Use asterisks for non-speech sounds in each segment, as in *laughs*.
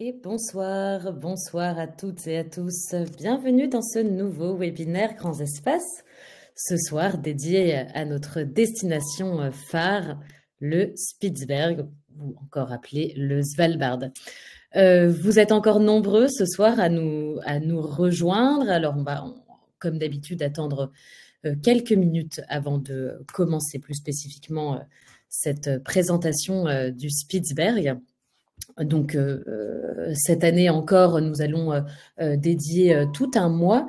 Et bonsoir, bonsoir à toutes et à tous. Bienvenue dans ce nouveau webinaire Grands Espaces, ce soir dédié à notre destination phare, le Spitzberg, ou encore appelé le Svalbard. Euh, vous êtes encore nombreux ce soir à nous, à nous rejoindre. Alors, on va, comme d'habitude, attendre euh, quelques minutes avant de commencer plus spécifiquement euh, cette présentation du Spitzberg. Donc euh, euh, cette année encore, nous allons euh, dédier tout un mois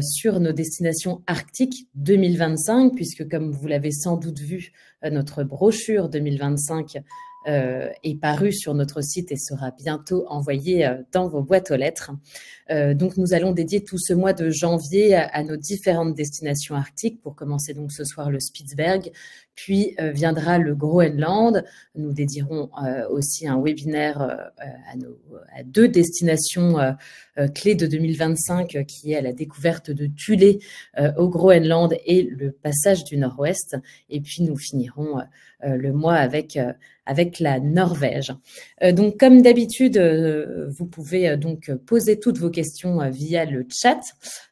sur nos destinations arctiques 2025, puisque comme vous l'avez sans doute vu, notre brochure 2025 euh, est paru sur notre site et sera bientôt envoyé euh, dans vos boîtes aux lettres. Euh, donc nous allons dédier tout ce mois de janvier à, nos différentes destinations arctiques pour commencer donc ce soir le Spitzberg, puis viendra le Groenland. Nous dédierons aussi un webinaire à, nos, à deux destinations clés de 2025, qui est la découverte de tulé au Groenland et le passage du Nord-Ouest. Et puis nous finirons euh, le mois avec, euh, avec la Norvège. Euh, donc, comme d'habitude, vous pouvez donc poser toutes vos questions via le chat.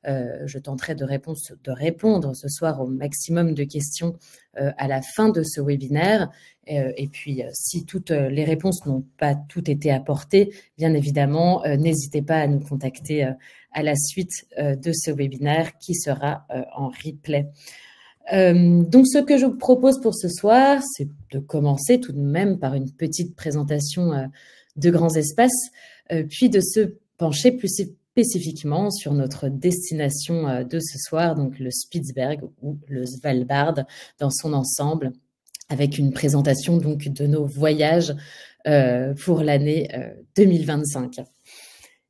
je tenterai de, de répondre ce soir au maximum de questions à la fin de ce webinaire. Et puis, si toutes les réponses n'ont pas toutes été apportées, bien évidemment, n'hésitez pas à nous contacter à la suite de ce webinaire qui sera en replay. Euh, donc, ce que je vous propose pour ce soir, c'est de commencer tout de même par une petite présentation euh, de grands espaces, euh, puis de se pencher plus spécifiquement sur notre destination de ce soir, donc le Spitzberg ou le Svalbard dans son ensemble, avec une présentation donc de nos voyages pour l'année 2025.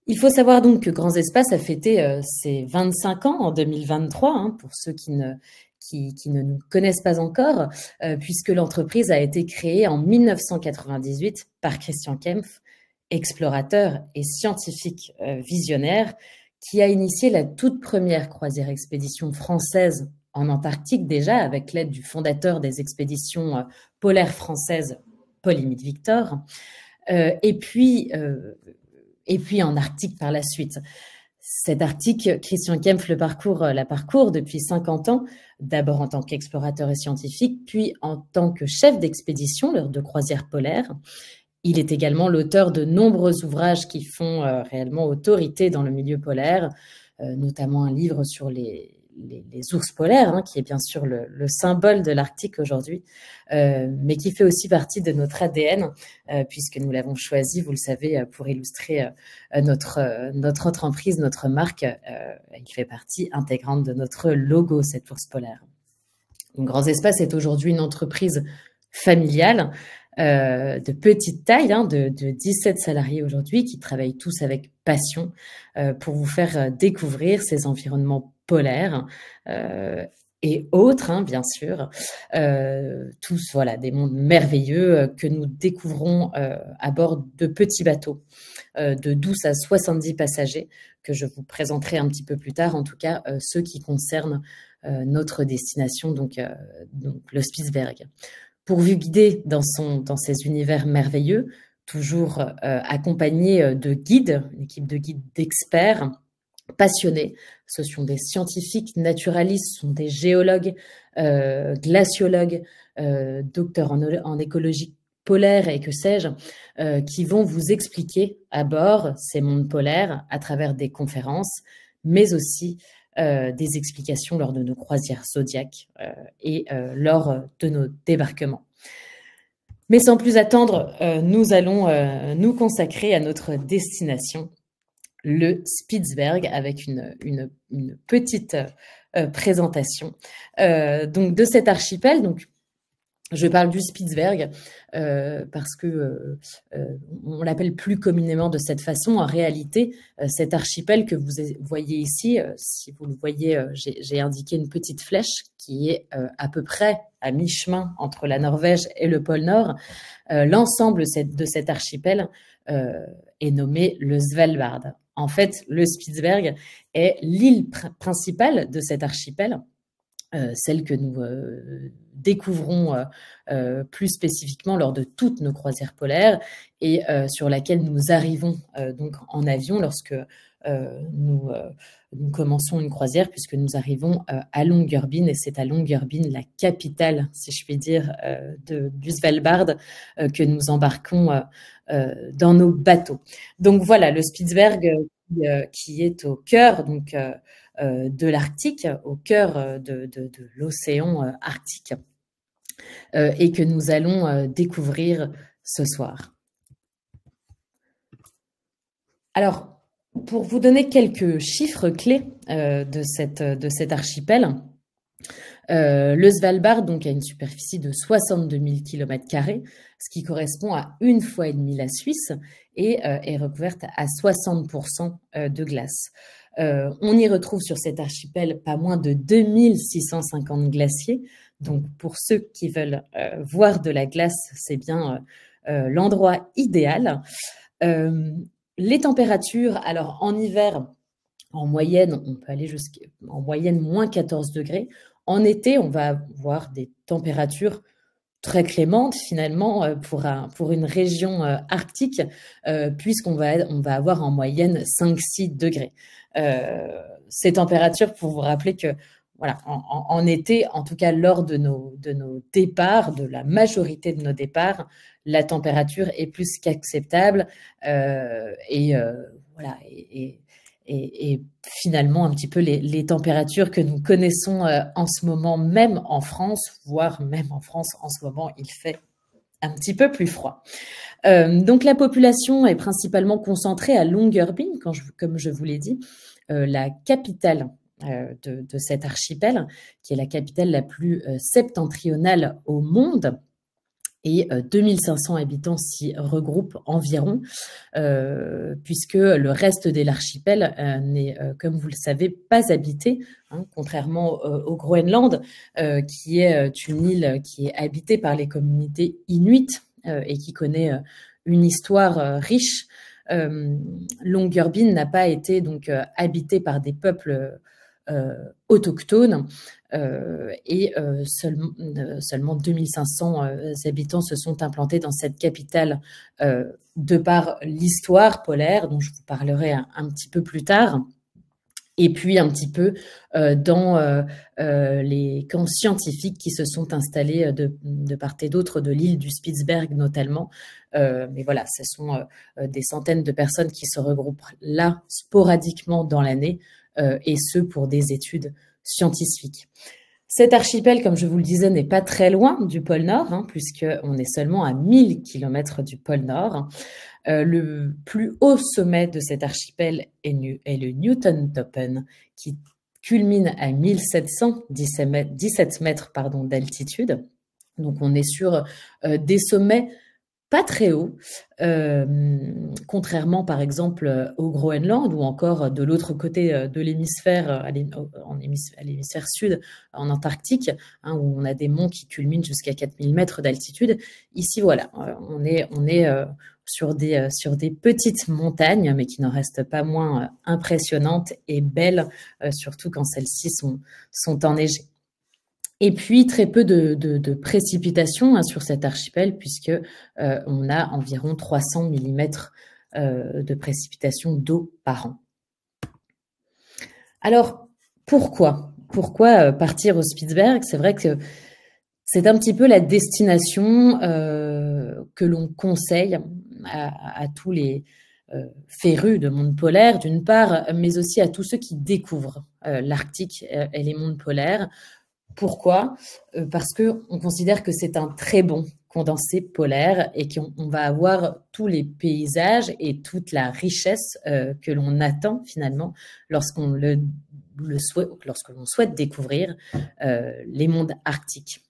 Il faut savoir donc que Grands Espaces a fêté ses 25 ans en 2023, hein, pour ceux qui ne, qui, ne nous connaissent pas encore, euh, puisque l'entreprise a été créée en 1998 par Christian Kempf, explorateur et scientifique euh, visionnaire, qui a initié la toute première croisière expédition française en Antarctique déjà, avec l'aide du fondateur des expéditions euh, polaires françaises, Paul-Émile Victor, et, puis, et puis en Arctique par la suite cet article, Christian Kempf le parcourt, euh, la parcourt depuis 50 ans, d'abord en tant qu'explorateur et scientifique, puis en tant que chef d'expédition lors de croisières polaires. Il est également l'auteur de nombreux ouvrages qui font euh, réellement autorité dans le milieu polaire, euh, notamment un livre sur les, les, ours polaires, hein, qui est bien sûr le, symbole de l'Arctique aujourd'hui, euh, mais qui fait aussi partie de notre ADN, euh, puisque nous l'avons choisi, vous le savez, euh, pour illustrer notre, notre entreprise, notre marque, qui fait partie intégrante de notre logo, cette ours polaire. Grands Espaces est aujourd'hui une entreprise familiale, de petite taille, hein, de, 17 salariés aujourd'hui, qui travaillent tous avec passion pour vous faire découvrir ces environnements polaires euh, et autres, hein, bien sûr. Euh, tous, voilà, des mondes merveilleux euh, que nous découvrons à bord de petits bateaux de 12 à 70 passagers que je vous présenterai un petit peu plus tard, en tout cas ceux qui concernent notre destination, donc, donc le Spitzberg. Pour guider dans, son, dans ces univers merveilleux, toujours accompagné de guides, une équipe de guides d'experts, passionnés. Ce sont des scientifiques, naturalistes, ce sont des géologues, euh, glaciologues, euh, docteurs en, écologie polaire et que sais-je, euh, qui vont vous expliquer à bord ces mondes polaires à travers des conférences, mais aussi des explications lors de nos croisières zodiaques et lors de nos débarquements. Mais sans plus attendre, nous allons nous consacrer à notre destination le Spitzberg avec une, petite euh, présentation euh, donc de cet archipel. Donc, je parle du Spitzberg euh, parce que on l'appelle plus communément de cette façon. En réalité, cet archipel que vous voyez ici, si vous le voyez, j'ai indiqué une petite flèche qui est à peu près à mi-chemin entre la Norvège et le pôle Nord. L'ensemble de cet archipel est nommé le Svalbard. En fait, le Spitzberg est l'île principale de cet archipel euh, celle que nous euh, découvrons euh, plus spécifiquement lors de toutes nos croisières polaires et sur laquelle nous arrivons donc en avion lorsque nous, nous, commençons une croisière puisque nous arrivons à Longyearbyen et c'est à Longyearbyen la capitale si je puis dire de euh, que nous embarquons dans nos bateaux. Donc voilà le Spitzberg qui est au cœur donc euh, de l'Arctique, au cœur euh, de, l'océan euh, arctique, et que nous allons découvrir ce soir. Alors, pour vous donner quelques chiffres clés de, cet archipel, le Svalbard a une superficie de 62 000 km, ce qui correspond à une fois et demie la Suisse, et est recouverte à 60% de glace. Euh, on y retrouve sur cet archipel pas moins de 2650 glaciers. Donc pour ceux qui veulent euh, voir de la glace, c'est bien euh, l'endroit idéal. les températures, alors en hiver, en moyenne, on peut aller en moyenne moins 14 degrés. En été, on va voir des températures très clémente finalement euh, pour, un, pour une région euh, arctique, euh, puisqu'on va, on va avoir en moyenne 5-6 degrés. ces températures, pour vous rappeler que voilà, en, été, en tout cas lors de nos, de nos départs, de la majorité de nos départs, la température est plus qu'acceptable et voilà, et, finalement un petit peu les, températures que nous connaissons euh, en ce moment, même en France, voire même en France en ce moment, il fait un petit peu plus froid. Euh, donc la population est principalement concentrée à Longyearbyen, quand comme je vous l'ai dit, euh, la capitale de, de, cet archipel, qui est la capitale la plus septentrionale au monde et 2500 euh, habitants s'y regroupent environ, mmh. euh, puisque le reste de l'archipel euh, n'est, comme vous le savez, pas habité, hein, contrairement au Groenland, qui est une île qui est habitée par les communautés inuites et qui connaît une histoire riche. Longyearbyen n'a pas été donc habité par des peuples autochtones euh, et euh, euh, seulement, seulement 2500 habitants se sont implantés dans cette capitale de par l'histoire polaire dont je vous parlerai un, petit peu plus tard et puis un petit peu dans les camps scientifiques qui se sont installés de, de part et d'autre de l'île du Spitzberg notamment. mais voilà, ce sont des centaines de personnes qui se regroupent là sporadiquement dans l'année, et ce pour des études scientifique. Cet archipel, comme je vous le disais, n'est pas très loin du pôle Nord, hein, puisqu'on est seulement à 1000 km du pôle Nord. Euh, le plus haut sommet de cet archipel est, le Newton Toppen, qui culmine à 1717 mètres d'altitude. Donc on est sur euh, des sommets pas très haut, euh, contrairement par exemple euh, au Groenland ou encore euh, de l'autre côté de l'hémisphère, à l'hémisphère sud, en Antarctique, hein, où on a des monts qui culminent jusqu'à 4000 mètres d'altitude. Ici, voilà, on est, on est sur, des, sur des petites montagnes, mais qui n'en restent pas moins impressionnantes et belles, surtout quand celles-ci sont, sont enneigées. Et puis très peu de, précipitations hein, sur cet archipel puisque euh, on a environ 300 mm euh, de précipitations d'eau par an. Alors pourquoi Pourquoi euh, partir au Spitzberg C'est vrai que c'est un petit peu la destination que l'on conseille à, à, tous les férus de monde polaire d'une part, mais aussi à tous ceux qui découvrent l'Arctique et les mondes polaires pourquoi euh, Parce que on considère que c'est un très bon condensé polaire et qu'on va avoir tous les paysages et toute la richesse euh, que l'on attend finalement lorsqu'on le, lorsque l'on souhaite découvrir euh, les mondes arctiques.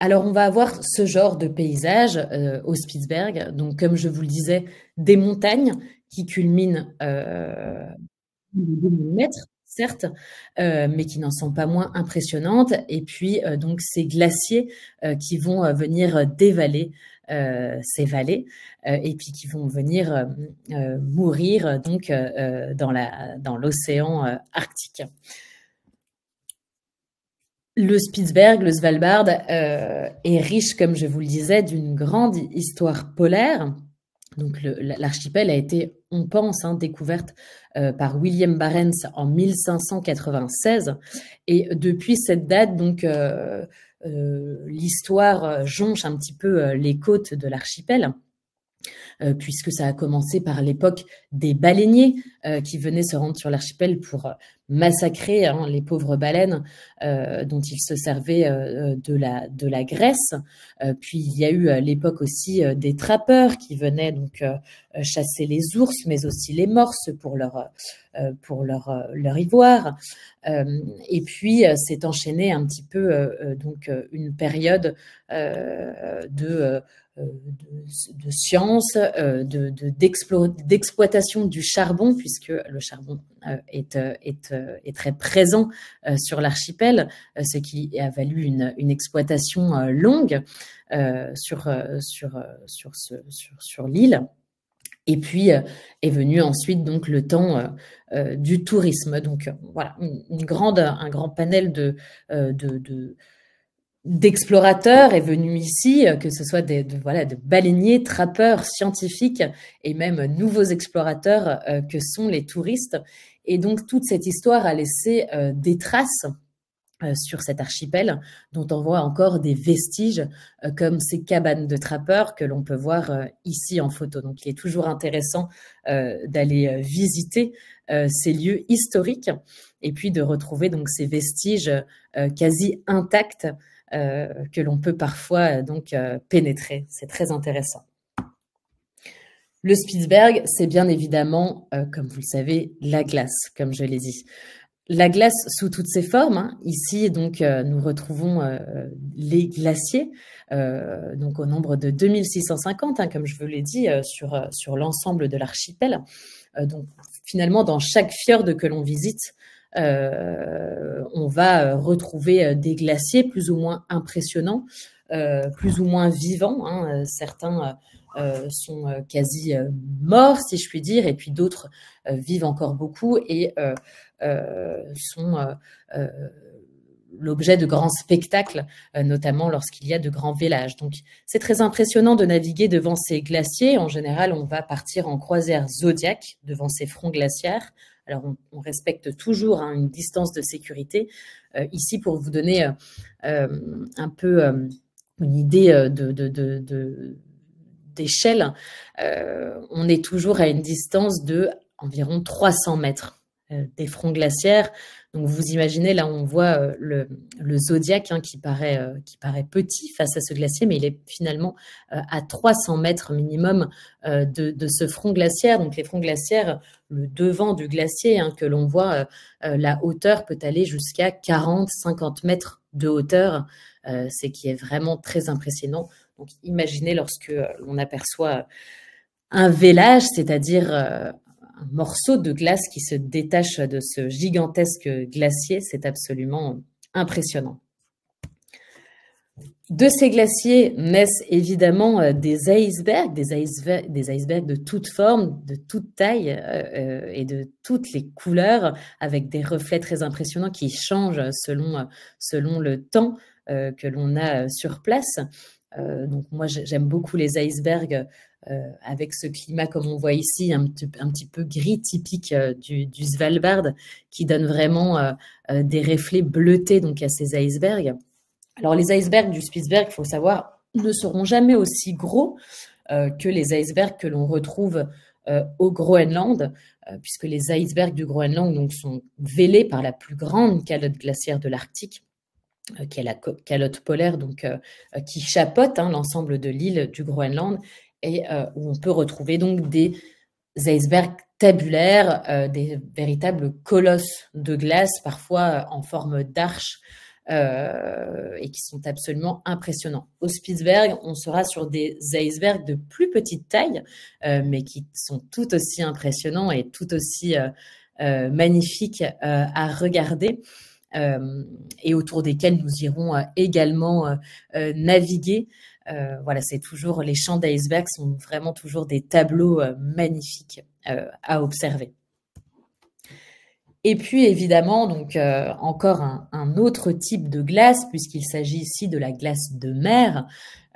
Alors on va avoir ce genre de paysage au Spitzberg, donc comme je vous le disais, des montagnes qui culminent mètres certes, euh, mais qui n'en sont pas moins impressionnantes. Et puis euh, donc ces glaciers euh, qui vont venir dévaler ces vallées et puis qui vont venir mourir donc dans dans l'océan arctique. Le Spitzberg, le Svalbard est riche, comme je vous le disais, d'une grande histoire polaire. Donc l'archipel a été on pense, hein, découverte euh, par William Barents en 1596. Et depuis cette date, donc, euh, euh, l'histoire jonche un petit peu les côtes de l'archipel. Euh, puisque ça a commencé par l'époque des baleiniers euh, qui venaient se rendre sur l'archipel pour euh, massacrer hein, les pauvres baleines dont ils se servaient de, la, de la graisse. puis il y a eu à l'époque aussi des trappeurs qui venaient donc chasser les ours, mais aussi les morses pour leur, pour leur, leur ivoire. et puis s'est enchaîné un petit peu donc une période de euh, de, de, science, euh, d'exploitation de, du charbon, puisque le charbon euh, est, est, est très présent sur l'archipel, ce qui a valu une, une exploitation longue sur, sur, sur, sur, sur l'île. Et puis est venu ensuite donc le temps du tourisme. Donc voilà, une grande, un grand panel de, de d'explorateurs est venu ici, euh, que ce soit des, de, voilà, de baleiniers, trappeurs, scientifiques et même nouveaux explorateurs euh, que sont les touristes. Et donc toute cette histoire a laissé euh, des traces sur cet archipel dont on voit encore des vestiges comme ces cabanes de trappeurs que l'on peut voir ici en photo. Donc il est toujours intéressant d'aller visiter ces lieux historiques et puis de retrouver donc ces vestiges quasi intacts euh, que l'on peut parfois euh, donc euh, pénétrer. C'est très intéressant. Le Spitzberg, c'est bien évidemment, comme vous le savez, la glace, comme je l'ai dit. La glace sous toutes ses formes. Hein. Ici, donc, nous retrouvons les glaciers, donc au nombre de 2650, hein, comme je vous l'ai dit, sur, sur l'ensemble de l'archipel. donc, finalement, dans chaque fjord que l'on visite, euh, on va euh, retrouver euh, des glaciers plus ou moins impressionnants, plus ou moins vivants. Hein. Certains sont quasi morts, si je puis dire, et puis d'autres vivent encore beaucoup et sont l'objet de grands spectacles, notamment lorsqu'il y a de grands vélages. Donc, c'est très impressionnant de naviguer devant ces glaciers. En général, on va partir en croisière zodiaque devant ces fronts glaciaires. Alors, on, respecte toujours hein, une distance de sécurité. Euh, ici, pour vous donner euh, euh, un peu une idée d'échelle, on est toujours à une distance de environ 300 mètres des fronts glaciaires. Donc vous imaginez, là on voit euh, le, le zodiaque hein, qui, paraît, euh, qui paraît petit face à ce glacier, mais il est finalement euh, à 300 mètres minimum de, ce front glaciaire. Donc les fronts glaciaires, le devant du glacier hein, que l'on voit, la hauteur peut aller jusqu'à 40-50 mètres de hauteur, ce qui est vraiment très impressionnant. Donc imaginez lorsque l'on aperçoit un vélage, c'est-à-dire morceau de glace qui se détache de ce gigantesque glacier. C'est absolument impressionnant. De ces glaciers naissent évidemment euh, des icebergs, des, icebergs, de toutes formes, de toutes tailles euh, euh, et de toutes les couleurs, avec des reflets très impressionnants qui changent selon, selon le temps que l'on a sur place. donc moi j'aime beaucoup les icebergs euh, avec ce climat comme on voit ici, un petit, un petit peu gris typique euh, du, Svalbard, qui donne vraiment euh, des reflets bleutés donc à ces icebergs. Alors les icebergs du Spitzberg, il faut savoir, ne seront jamais aussi gros que les icebergs que l'on retrouve au Groenland, puisque les icebergs du Groenland donc, sont vélés par la plus grande calotte glaciaire de l'Arctique, qui est la calotte polaire, donc, qui chapote hein, l'ensemble de l'île du Groenland et euh, où on peut retrouver donc des icebergs tabulaires, euh, des véritables colosses de glace, parfois euh, en forme d'arche, et qui sont absolument impressionnants. Au Spitzberg, on sera sur des icebergs de plus petite taille, mais qui sont tout aussi impressionnants et tout aussi magnifiques à regarder. et autour desquels nous irons également naviguer euh, voilà, c'est toujours les champs d'iceberg sont vraiment toujours des tableaux euh, magnifiques euh, à observer. Et puis évidemment, donc encore un, autre type de glace, puisqu'il s'agit ici de la glace de mer,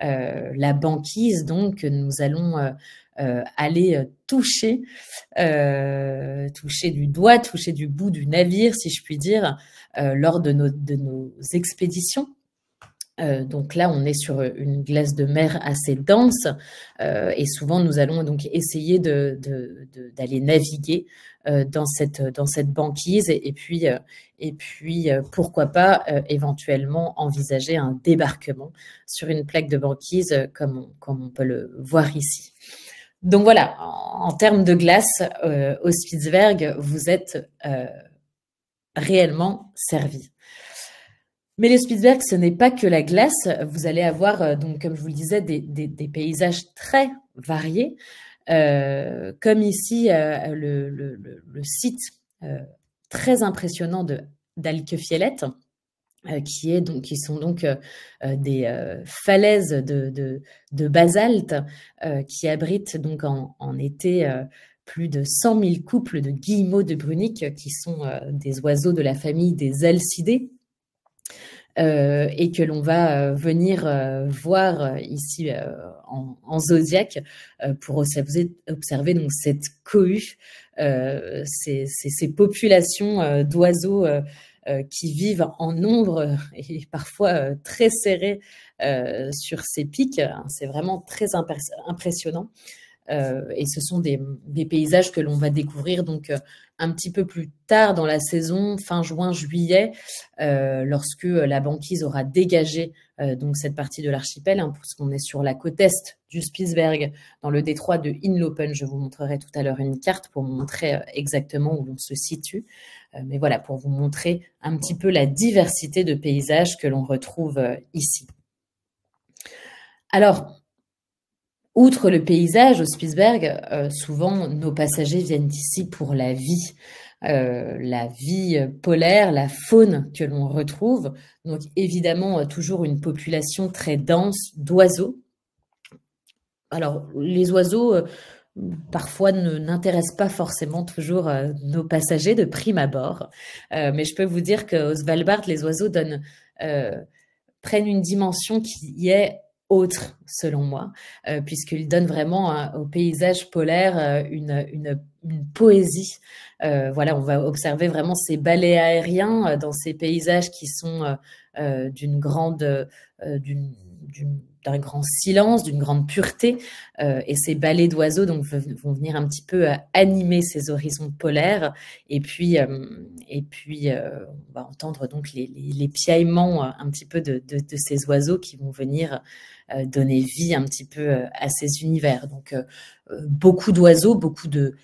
la banquise donc que nous allons aller toucher, toucher du doigt, toucher du bout du navire, si je puis dire, lors de nos expéditions. Euh, donc là, on est sur euh, une glace de mer assez dense euh, et souvent nous allons donc essayer d'aller naviguer dans, cette, banquise et, puis, pourquoi pas éventuellement envisager un débarquement sur une plaque de banquise comme on, peut le voir ici. Donc voilà, en, termes de glace, au Spitzberg, vous êtes réellement servi. Mais les Spitzberg, ce n'est pas que la glace. Vous allez avoir, euh, donc, comme je vous le disais, des, paysages très variés, euh, comme ici euh, le, site très impressionnant de qui est donc, qui sont donc des falaises de, de, de basalte qui abritent donc en, été plus de 100 000 couples de guillemots de Brunique, qui sont des oiseaux de la famille des Alcidés, euh, et que l'on va euh, venir euh, voir ici en, zodiaque pour observer, donc cette cohue, ces, populations d'oiseaux qui vivent en nombre et parfois très serrés sur ces pics. Hein, c'est vraiment très impressionnant. Euh, et ce sont des, paysages que l'on va découvrir donc euh, un petit peu plus tard dans la saison, fin juin, juillet, euh, lorsque la banquise aura dégagé donc cette partie de l'archipel, hein, qu'on est sur la côte est du Spitzberg, dans le détroit de Inlopen. Je vous montrerai tout à l'heure une carte pour montrer exactement où l'on se situe. mais voilà, pour vous montrer un petit peu la diversité de paysages que l'on retrouve ici. Alors, Outre le paysage, au Spitzberg, euh, souvent nos passagers viennent ici pour la vie, euh, la vie polaire, la faune que l'on retrouve. Donc évidemment, euh, toujours une population très dense d'oiseaux. Alors les oiseaux, parfois ne n'intéressent pas forcément toujours nos passagers de prime abord. mais je peux vous dire qu'au Svalbard, les oiseaux donnent, prennent une dimension qui est autre, selon moi, euh, puisqu'il donne vraiment hein, au paysage polaire euh, une, une, poésie. Euh, voilà, on va observer vraiment ces balais aériens dans ces paysages qui sont d'une grande, d'un grand silence, d'une grande pureté, et ces balais d'oiseaux donc vont venir un petit peu animer ces horizons polaires, et puis et puis on va entendre donc les, les, piaillements un petit peu de, de, de, ces oiseaux qui vont venir euh, donner vie un petit peu euh, à ces univers. Donc euh, beaucoup d'oiseaux, beaucoup de,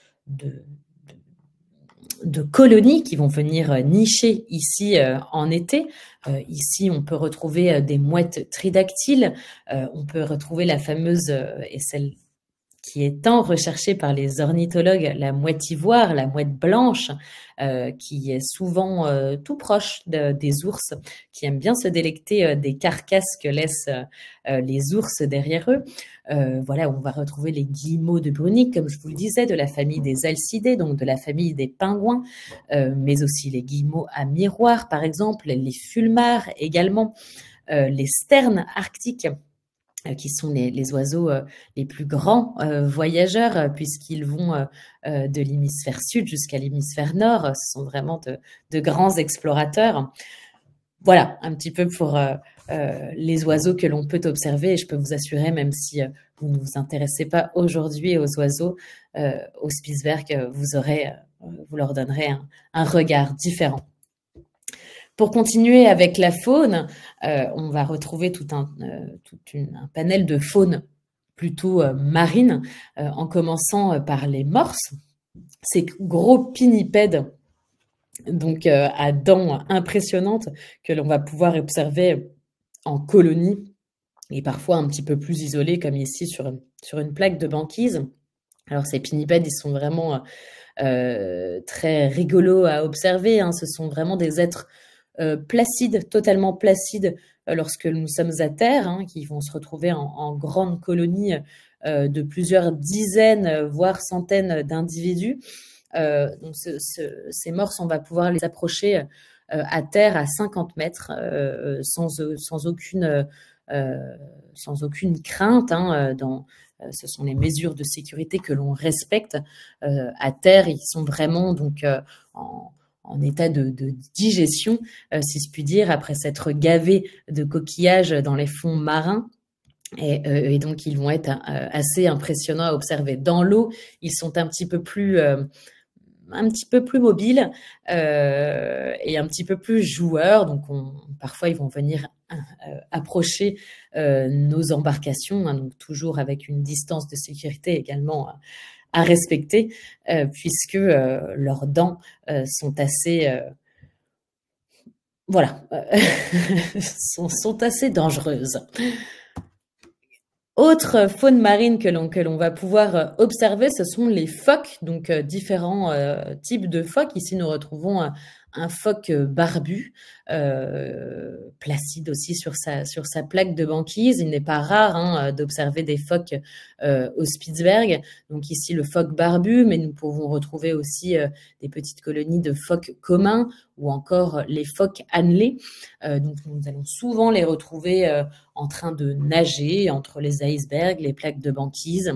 de, colonies qui vont venir nicher ici en été. ici, on peut retrouver des mouettes tridactyles, on peut retrouver la fameuse, et celle qui est tant recherchée par les ornithologues, la mouette ivoire, la mouette blanche, euh, qui est souvent euh, tout proche des ours, qui aiment bien se délecter euh, des carcasses que laissent les ours derrière eux. voilà, on va retrouver les guillemots de Brunic, comme je vous le disais, de la famille des alcidés, donc de la famille des pingouins, mais aussi les guillemots à miroir, par exemple, les fulmars également, les sternes arctiques. Euh, qui sont les, oiseaux euh, les plus grands euh, voyageurs, puisqu'ils vont de l'hémisphère sud jusqu'à l'hémisphère nord. Ce sont vraiment de, grands explorateurs. Voilà, un petit peu pour les oiseaux que l'on peut observer. Et je peux vous assurer, même si vous ne vous intéressez pas aujourd'hui aux oiseaux, au Spitzberg, vous, leur donnerez un regard différent. Pour continuer avec la faune, euh, on va retrouver tout un, euh, un panel de faune plutôt euh, marine, en commençant par les morses, ces gros pinnipèdes, donc à dents impressionnantes que l'on va pouvoir observer en colonie et parfois un petit peu plus isolés, comme ici sur, sur une plaque de banquise. Alors ces pinnipèdes, ils sont vraiment très rigolos à observer. Hein. ce sont vraiment des êtres Placide, euh, placides, totalement placides euh, lorsque nous sommes à terre, hein, qui vont se retrouver en, grandes colonies euh, de plusieurs dizaines, voire centaines d'individus. donc ces morses, on va pouvoir les approcher à terre à 50 mètres sans, aucune... sans aucune crainte. Hein, dans, ce sont les mesures de sécurité que l'on respecte à terre. Ils sont vraiment donc en, en état de, digestion, euh, si je puis dire, après s'être gavé de coquillages dans les fonds marins. Et, euh, donc, ils vont être euh, assez impressionnants à observer. Dans l'eau, ils sont un petit peu plus, un petit peu plus mobiles et un petit peu plus joueurs. Donc, parfois, ils vont venir approcher nos embarcations, hein, donc toujours avec une distance de sécurité également respecter, euh, puisque euh, leurs dents euh, sont assez... voilà, *laughs* sont, assez dangereuses. Autre faune marine que l'on que l'on va pouvoir observer, ce sont les phoques, donc différents types de phoques. Ici, nous retrouvons un phoque euh, barbu, euh, placide aussi sur sa, sur sa plaque de banquise. Il n'est pas rare hein, euh, d'observer des phoques au Spitzberg. Donc ici, le phoque barbu, mais nous pouvons retrouver aussi des petites colonies de phoques communs ou encore les phoques annelés. donc nous allons souvent les retrouver en train de nager entre les icebergs, les plaques de banquise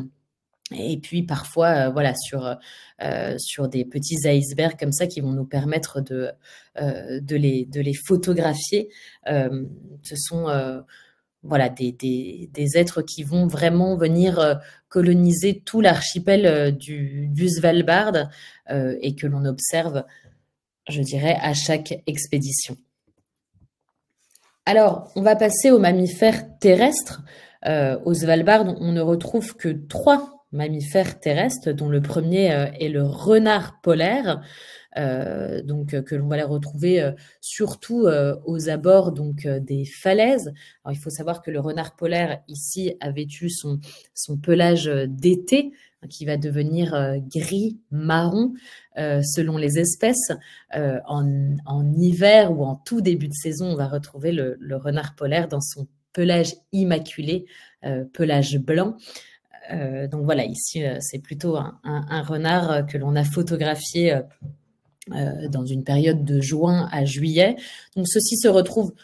et puis parfois euh, voilà sur euh, euh, sur des petits icebergs comme ça qui vont nous permettre de de les de les photographier ce sont voilà des, êtres qui vont vraiment venir coloniser tout l'archipel du, du Svalbard et que l'on observe, je dirais, à chaque expédition. Alors, on va passer aux mammifères terrestres. au Svalbard, on ne retrouve que trois mammifères terrestres, dont le premier euh, est le renard polaire, euh, donc euh, que l'on va retrouver surtout aux abords donc des falaises. il faut savoir que le renard polaire ici avait eu son, son pelage d'été hein, qui va devenir gris marron selon les espèces. En, hiver ou en tout début de saison, on va retrouver le renard polaire dans son pelage immaculé, pelage blanc. Euh, donc voilà, ici, euh, c'est plutôt un, renard euh, que l'on a photographié dans une période de juin à juillet. Donc ceci se retrouve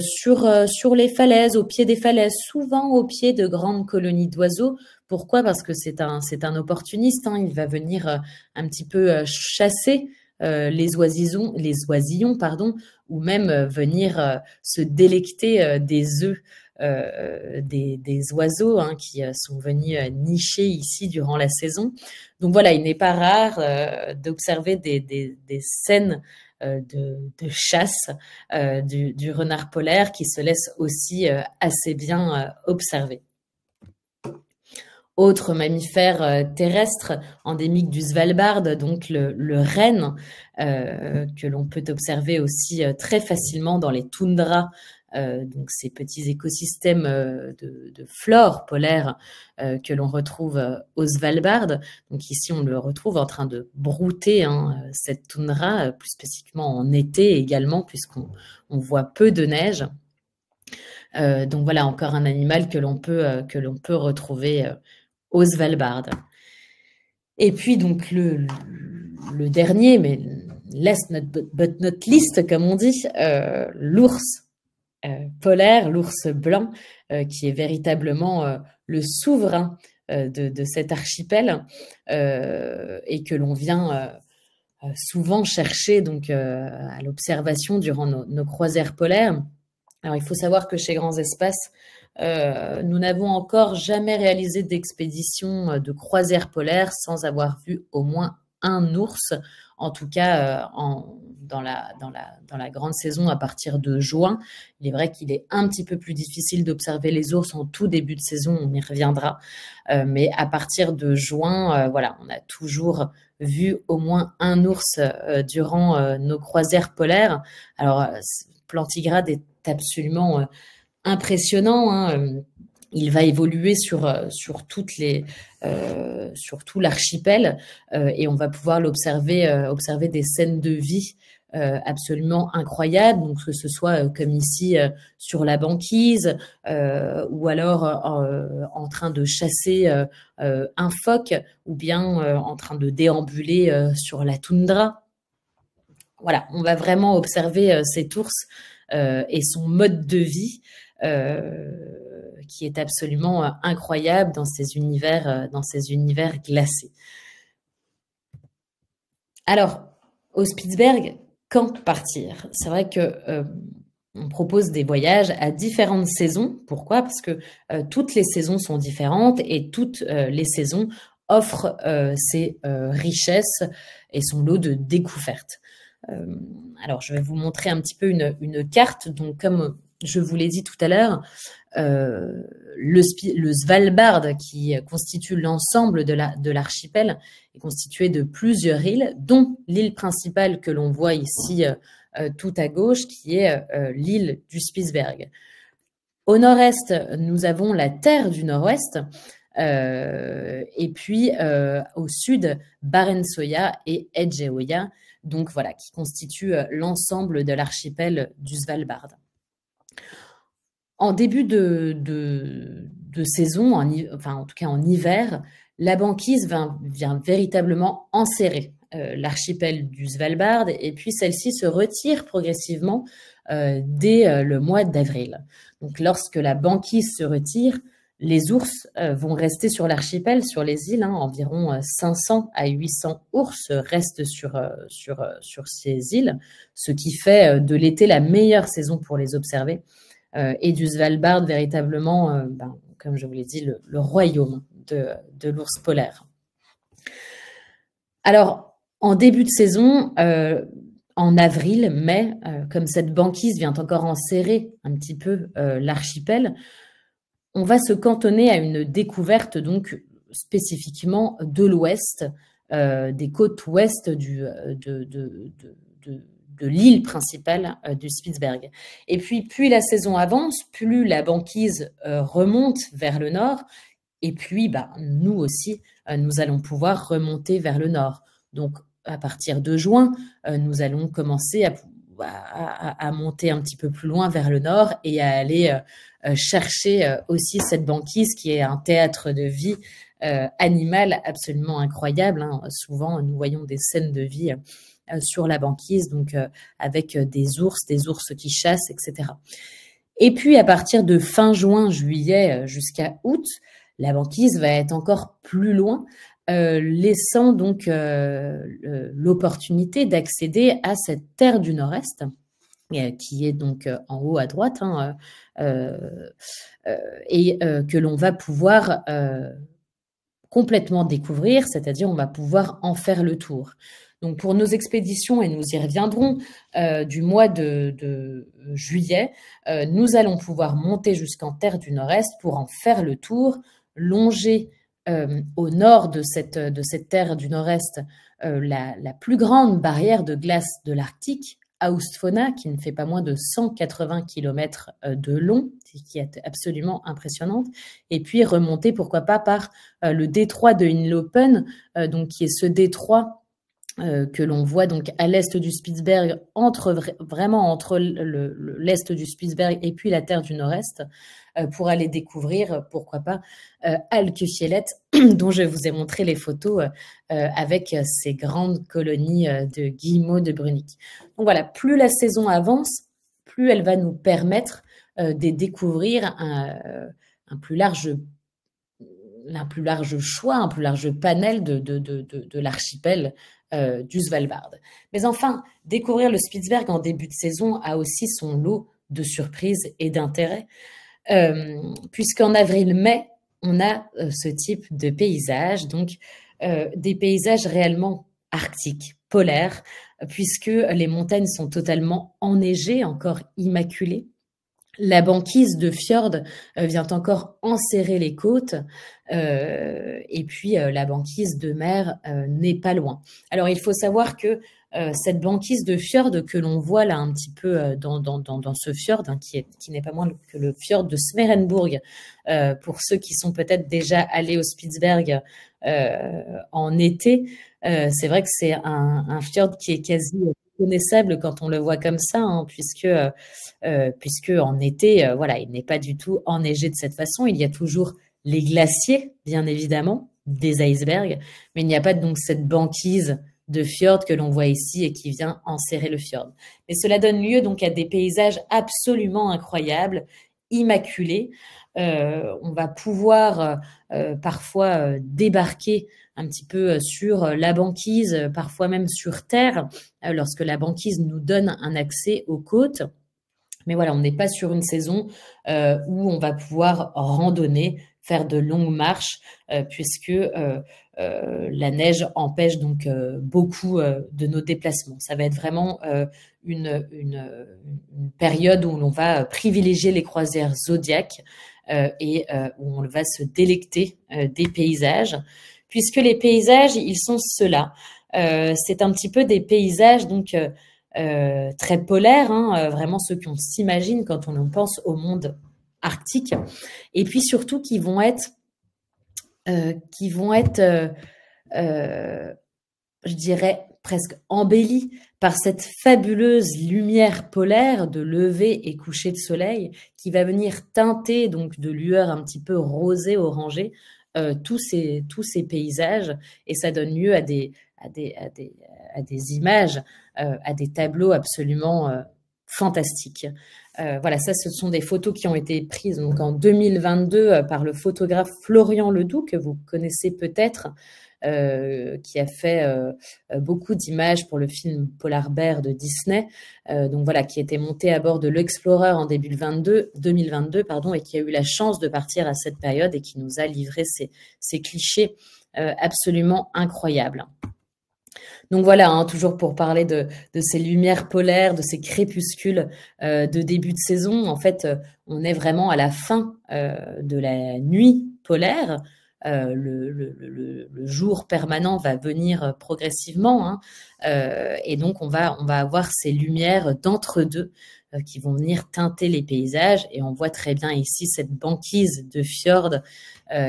sur, sur les falaises, au pied des falaises, souvent au pied de grandes colonies d'oiseaux. Pourquoi Parce que c'est un, un opportuniste, hein. il va venir un petit peu chasser les oisillons, les oisillons pardon, ou même venir se délecter des œufs euh, des, oiseaux hein, qui euh, sont venus euh, nicher ici durant la saison. Donc voilà, il n'est pas rare d'observer des, scènes de, chasse du, renard polaire qui se laisse aussi assez bien observer. Autre mammifère terrestre endémique du Svalbard, donc le, le renne, que l'on peut observer aussi très facilement dans les toundras euh, donc ces petits écosystèmes euh, de, flore polaire euh, que l'on retrouve au Svalbard. Donc ici, on le retrouve en train de brouter hein, cette toundra, plus spécifiquement en été également, puisqu'on voit peu de neige. donc voilà, encore un animal que l'on peut, peut retrouver au Svalbard. Et puis donc le, dernier, mais laisse notre but not least, comme on dit, l'ours euh, polaire, l'ours blanc, euh, qui est véritablement euh, le souverain de, cet archipel et que l'on vient souvent chercher donc à l'observation durant nos, croisières polaires. Alors il faut savoir que chez Grands Espaces, nous n'avons encore jamais réalisé d'expédition de croisière polaire sans avoir vu au moins un ours en tout cas euh, en, dans, la, dans, la, grande saison à partir de juin. Il est vrai qu'il est un petit peu plus difficile d'observer les ours en tout début de saison, on y reviendra. Euh, mais à partir de juin, euh, voilà, on a toujours vu au moins un ours durant nos croisières polaires. Alors, Plantigrade est absolument impressionnant. Hein, il va évoluer sur euh, sur toutes les euh, sur tout l'archipel euh, et on va pouvoir l'observer euh, observer des scènes de vie absolument incroyables donc que ce soit comme ici sur la banquise ou alors en train de chasser un phoque ou bien en train de déambuler sur la toundra voilà on va vraiment observer cet ours et son mode de vie euh, qui est absolument euh, incroyable dans ces univers, euh, dans ces univers glacés. Alors, au Spitzberg, quand partir C'est vrai que euh, on propose des voyages à différentes saisons. Pourquoi Parce que toutes les saisons sont différentes et toutes les saisons offrent ses richesses et son lot de découvertes. alors, je vais vous montrer un petit peu une, une carte. Donc, comme je vous l'ai dit tout à l'heure, euh, le, Svalbard, qui constitue l'ensemble de l'archipel, est constitué de plusieurs îles, dont l'île principale que l'on voit ici euh, euh, tout à gauche, qui est l'île du Spitzberg. Au nord-est, nous avons la terre du nord-ouest, et puis au sud, Barentsoya et Edgeoya, donc voilà, qui constituent l'ensemble de l'archipel du Svalbard. En début de, saison, en, tout cas en hiver, la banquise vient, véritablement enserrer euh, l'archipel du Svalbard et puis celle-ci se retire progressivement euh, dès euh, le mois d'avril. Donc lorsque la banquise se retire, les ours euh, vont rester sur l'archipel, sur les îles. Hein, environ 500 euh, à 800 ours restent sur, euh, sur, sur ces îles, ce qui fait de l'été la meilleure saison pour les observer. et du Svalbard, véritablement, ben, comme je vous l'ai dit, le, royaume de, l'ours polaire. Alors, en début de saison, en avril, mai, comme cette banquise vient encore enserrer un petit peu l'archipel, on va se cantonner à une découverte donc spécifiquement de l'ouest, euh, des côtes ouest euh, de, l'île principale euh, du Spitzberg. Et puis, plus la saison avance, plus la banquise remonte vers le nord, et puis bah, nous aussi, nous allons pouvoir remonter vers le nord. Donc, à partir de juin, nous allons commencer à à, monter un petit peu plus loin vers le nord et à aller euh, euh, chercher euh, aussi cette banquise qui est un théâtre de vie animale absolument incroyable. Hein. Souvent, nous voyons des scènes de vie sur la banquise, donc avec des ours, des ours qui chassent, etc. Et puis à partir de fin juin, juillet jusqu'à août, la banquise va être encore plus loin euh, laissant donc euh, l'opportunité d'accéder à cette terre du nord-est euh, qui est donc en haut à droite, hein, et que l'on va pouvoir complètement découvrir, c'est-à-dire on va pouvoir en faire le tour. Donc pour nos expéditions, et nous y reviendrons du mois de, juillet, nous allons pouvoir monter jusqu'en terre du nord-est pour en faire le tour, longer euh, au nord de cette, terre du nord-est, euh, la, plus grande barrière de glace de l'Arctique, Austfona, qui ne fait pas moins de 180 km euh, de long, qui est absolument impressionnante, et puis remonter, pourquoi pas, par le détroit de Inlopen, donc qui est ce détroit que l'on voit donc à l'est du Spitzberg, entre, vraiment entre l'est du Spitzberg et puis la terre du nord-est, euh, pour aller découvrir, euh, pourquoi pas, euh, Alque *clears throat* dont je vous ai montré les photos avec ces grandes colonies de guillemots de Brunique. Donc voilà, plus la saison avance, plus elle va nous permettre de découvrir un, plus large un plus large choix, un plus large panel de, l'archipel du Svalbard. Mais enfin, découvrir le Spitzberg en début de saison a aussi son lot de surprises et d'intérêts. Euh, puisqu'en avril-mai, on a euh, ce type de paysage, donc euh, des paysages réellement arctiques, polaires, puisque les montagnes sont totalement enneigées, encore immaculées. La banquise de fjord vient encore enserrer les côtes et puis la banquise de mer n'est pas loin. Alors il faut savoir que euh, cette banquise de fjord que l'on voit là un petit peu euh, dans, ce fjord, hein, qui, n'est pas moins que le fjord de Smerenburg, euh, pour ceux qui sont peut-être déjà allés au Spitzberg en été. c'est vrai que c'est un, fjord qui est quasi reconnaissable quand on le voit comme ça, hein, puisque, puisque en été, voilà, il n'est pas du tout enneigé de cette façon. Il y a toujours les glaciers, bien évidemment, des icebergs, mais il n'y a pas donc cette banquise de fjord que l'on voit ici et qui vient enserrer le fjord. Mais cela donne lieu donc à des paysages absolument incroyables, immaculés. Euh, on va pouvoir euh, parfois euh, débarquer un petit peu sur la banquise, parfois même sur terre, lorsque la banquise nous donne un accès aux côtes. Mais voilà, on n'est pas sur une saison où on va pouvoir randonner faire de longues marches euh, puisque euh, euh, la neige empêche donc beaucoup de nos déplacements. Ça va être vraiment une, période où l'on va privilégier les croisières zodiaques et où on va se délecter des paysages puisque les paysages, ils sont ceux-là. c'est un petit peu des paysages donc très polaires, hein, vraiment ceux qu'on s'imagine quand on pense au monde arctiques, et puis surtout qui vont être, euh, qui vont être, euh, euh, je dirais, presque embellis par cette fabuleuse lumière polaire de lever et coucher de soleil qui va venir teinter donc de lueurs un petit peu rosées, orangées, tous ces paysages et ça donne lieu à des images, à des tableaux absolument fantastiques. Euh, voilà, ça, ce sont des photos qui ont été prises en 2022 euh, par le photographe Florian Ledoux, que vous connaissez peut-être, euh, qui a fait beaucoup d'images pour le film Polar Bear de Disney, donc voilà, qui était monté à bord de l'Explorer en début 2022 et qui a eu la chance de partir à cette période et qui nous a livré ces, clichés absolument incroyables. Donc voilà, hein, toujours pour parler de, ces lumières polaires, de ces crépuscules euh, de début de saison, en fait, euh, on est vraiment à la fin euh, de la nuit polaire. le, jour permanent va venir progressivement, hein. et donc on va, on va avoir ces lumières d'entre-deux qui vont venir teinter les paysages, et on voit très bien ici cette banquise de fjord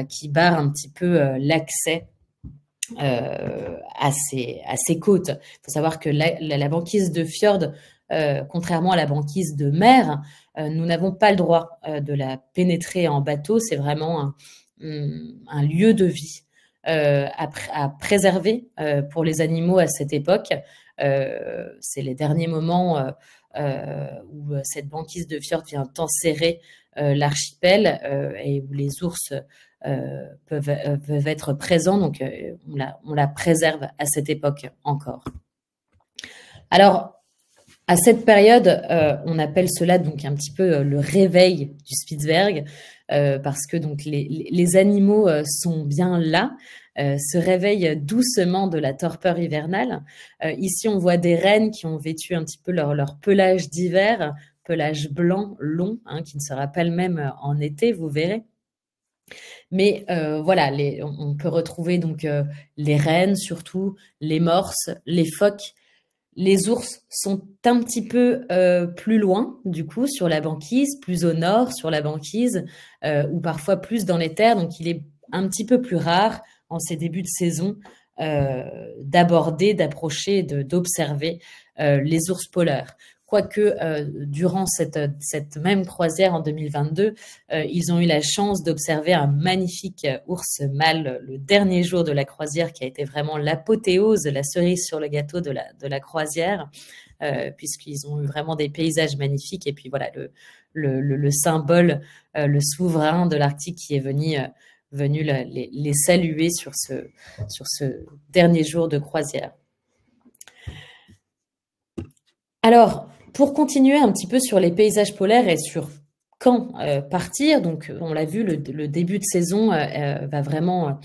qui barre un petit peu l'accès euh, à, ses, à côtes. Il faut savoir que la, banquise de fjord, euh, contrairement à la banquise de mer, euh, nous n'avons pas le droit de la pénétrer en bateau. C'est vraiment un, lieu de vie à, à, préserver pour les animaux à cette époque. C'est les derniers moments où cette banquise de fjord vient enserrer l'archipel et où les ours euh, peuvent, euh, peuvent être présents. Donc, euh, on la, on la préserve à cette époque encore. Alors, à cette période, on appelle cela donc un petit peu le réveil du Spitzberg, parce que donc les, les animaux sont bien là, se réveillent doucement de la torpeur hivernale. ici, on voit des rennes qui ont vêtu un petit peu leur, leur pelage d'hiver, pelage blanc long, hein, qui ne sera pas le même en été, vous verrez. Mais euh, voilà, on peut retrouver donc euh, les rennes surtout, les morses, les phoques. Les ours sont un petit peu euh, plus loin, du coup, sur la banquise, plus au nord sur la banquise, ou parfois plus dans les terres. Donc, il est un petit peu plus rare en ces débuts de saison d'aborder, d'approcher, d'observer les ours polaires quoique euh, durant cette, cette, même croisière en 2022, euh, ils ont eu la chance d'observer un magnifique ours mâle le dernier jour de la croisière qui a été vraiment l'apothéose, la cerise sur le gâteau de la, de la croisière, euh, puisqu'ils ont eu vraiment des paysages magnifiques et puis voilà le, le, symbole, le souverain de l'Arctique qui est venu venu les, saluer sur ce, sur ce dernier jour de croisière. Alors, pour continuer un petit peu sur les paysages polaires et sur quand euh, partir, donc euh, on l'a vu, le, début de saison euh, va vraiment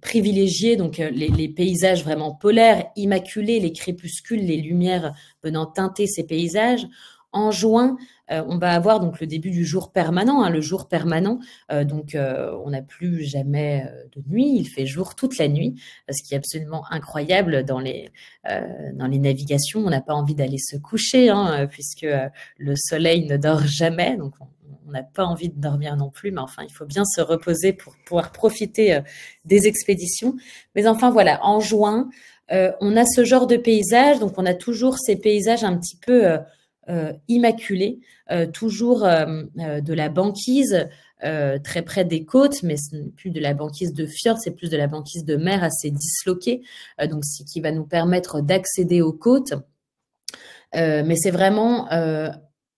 privilégier donc les, les, paysages vraiment polaires, immaculés, les crépuscules, les lumières venant teinter ces paysages. En juin, euh, on va avoir donc le début du jour permanent, hein, le jour permanent. Euh, donc, euh, on n'a plus jamais de nuit, il fait jour toute la nuit, ce qui est absolument incroyable dans les, dans les navigations. On n'a pas envie d'aller se coucher, hein, puisque le soleil ne dort jamais. Donc, on, n'a pas envie de dormir non plus, mais enfin, il faut bien se reposer pour pouvoir profiter des expéditions. Mais enfin, voilà, en juin, on a ce genre de paysage, donc on a toujours ces paysages un petit peu euh, immaculée, euh, toujours euh, de la banquise, très près des côtes, mais ce n'est plus de la banquise de fjord, c'est plus de la banquise de mer assez disloquée, donc ce qui va nous permettre d'accéder aux côtes. mais c'est vraiment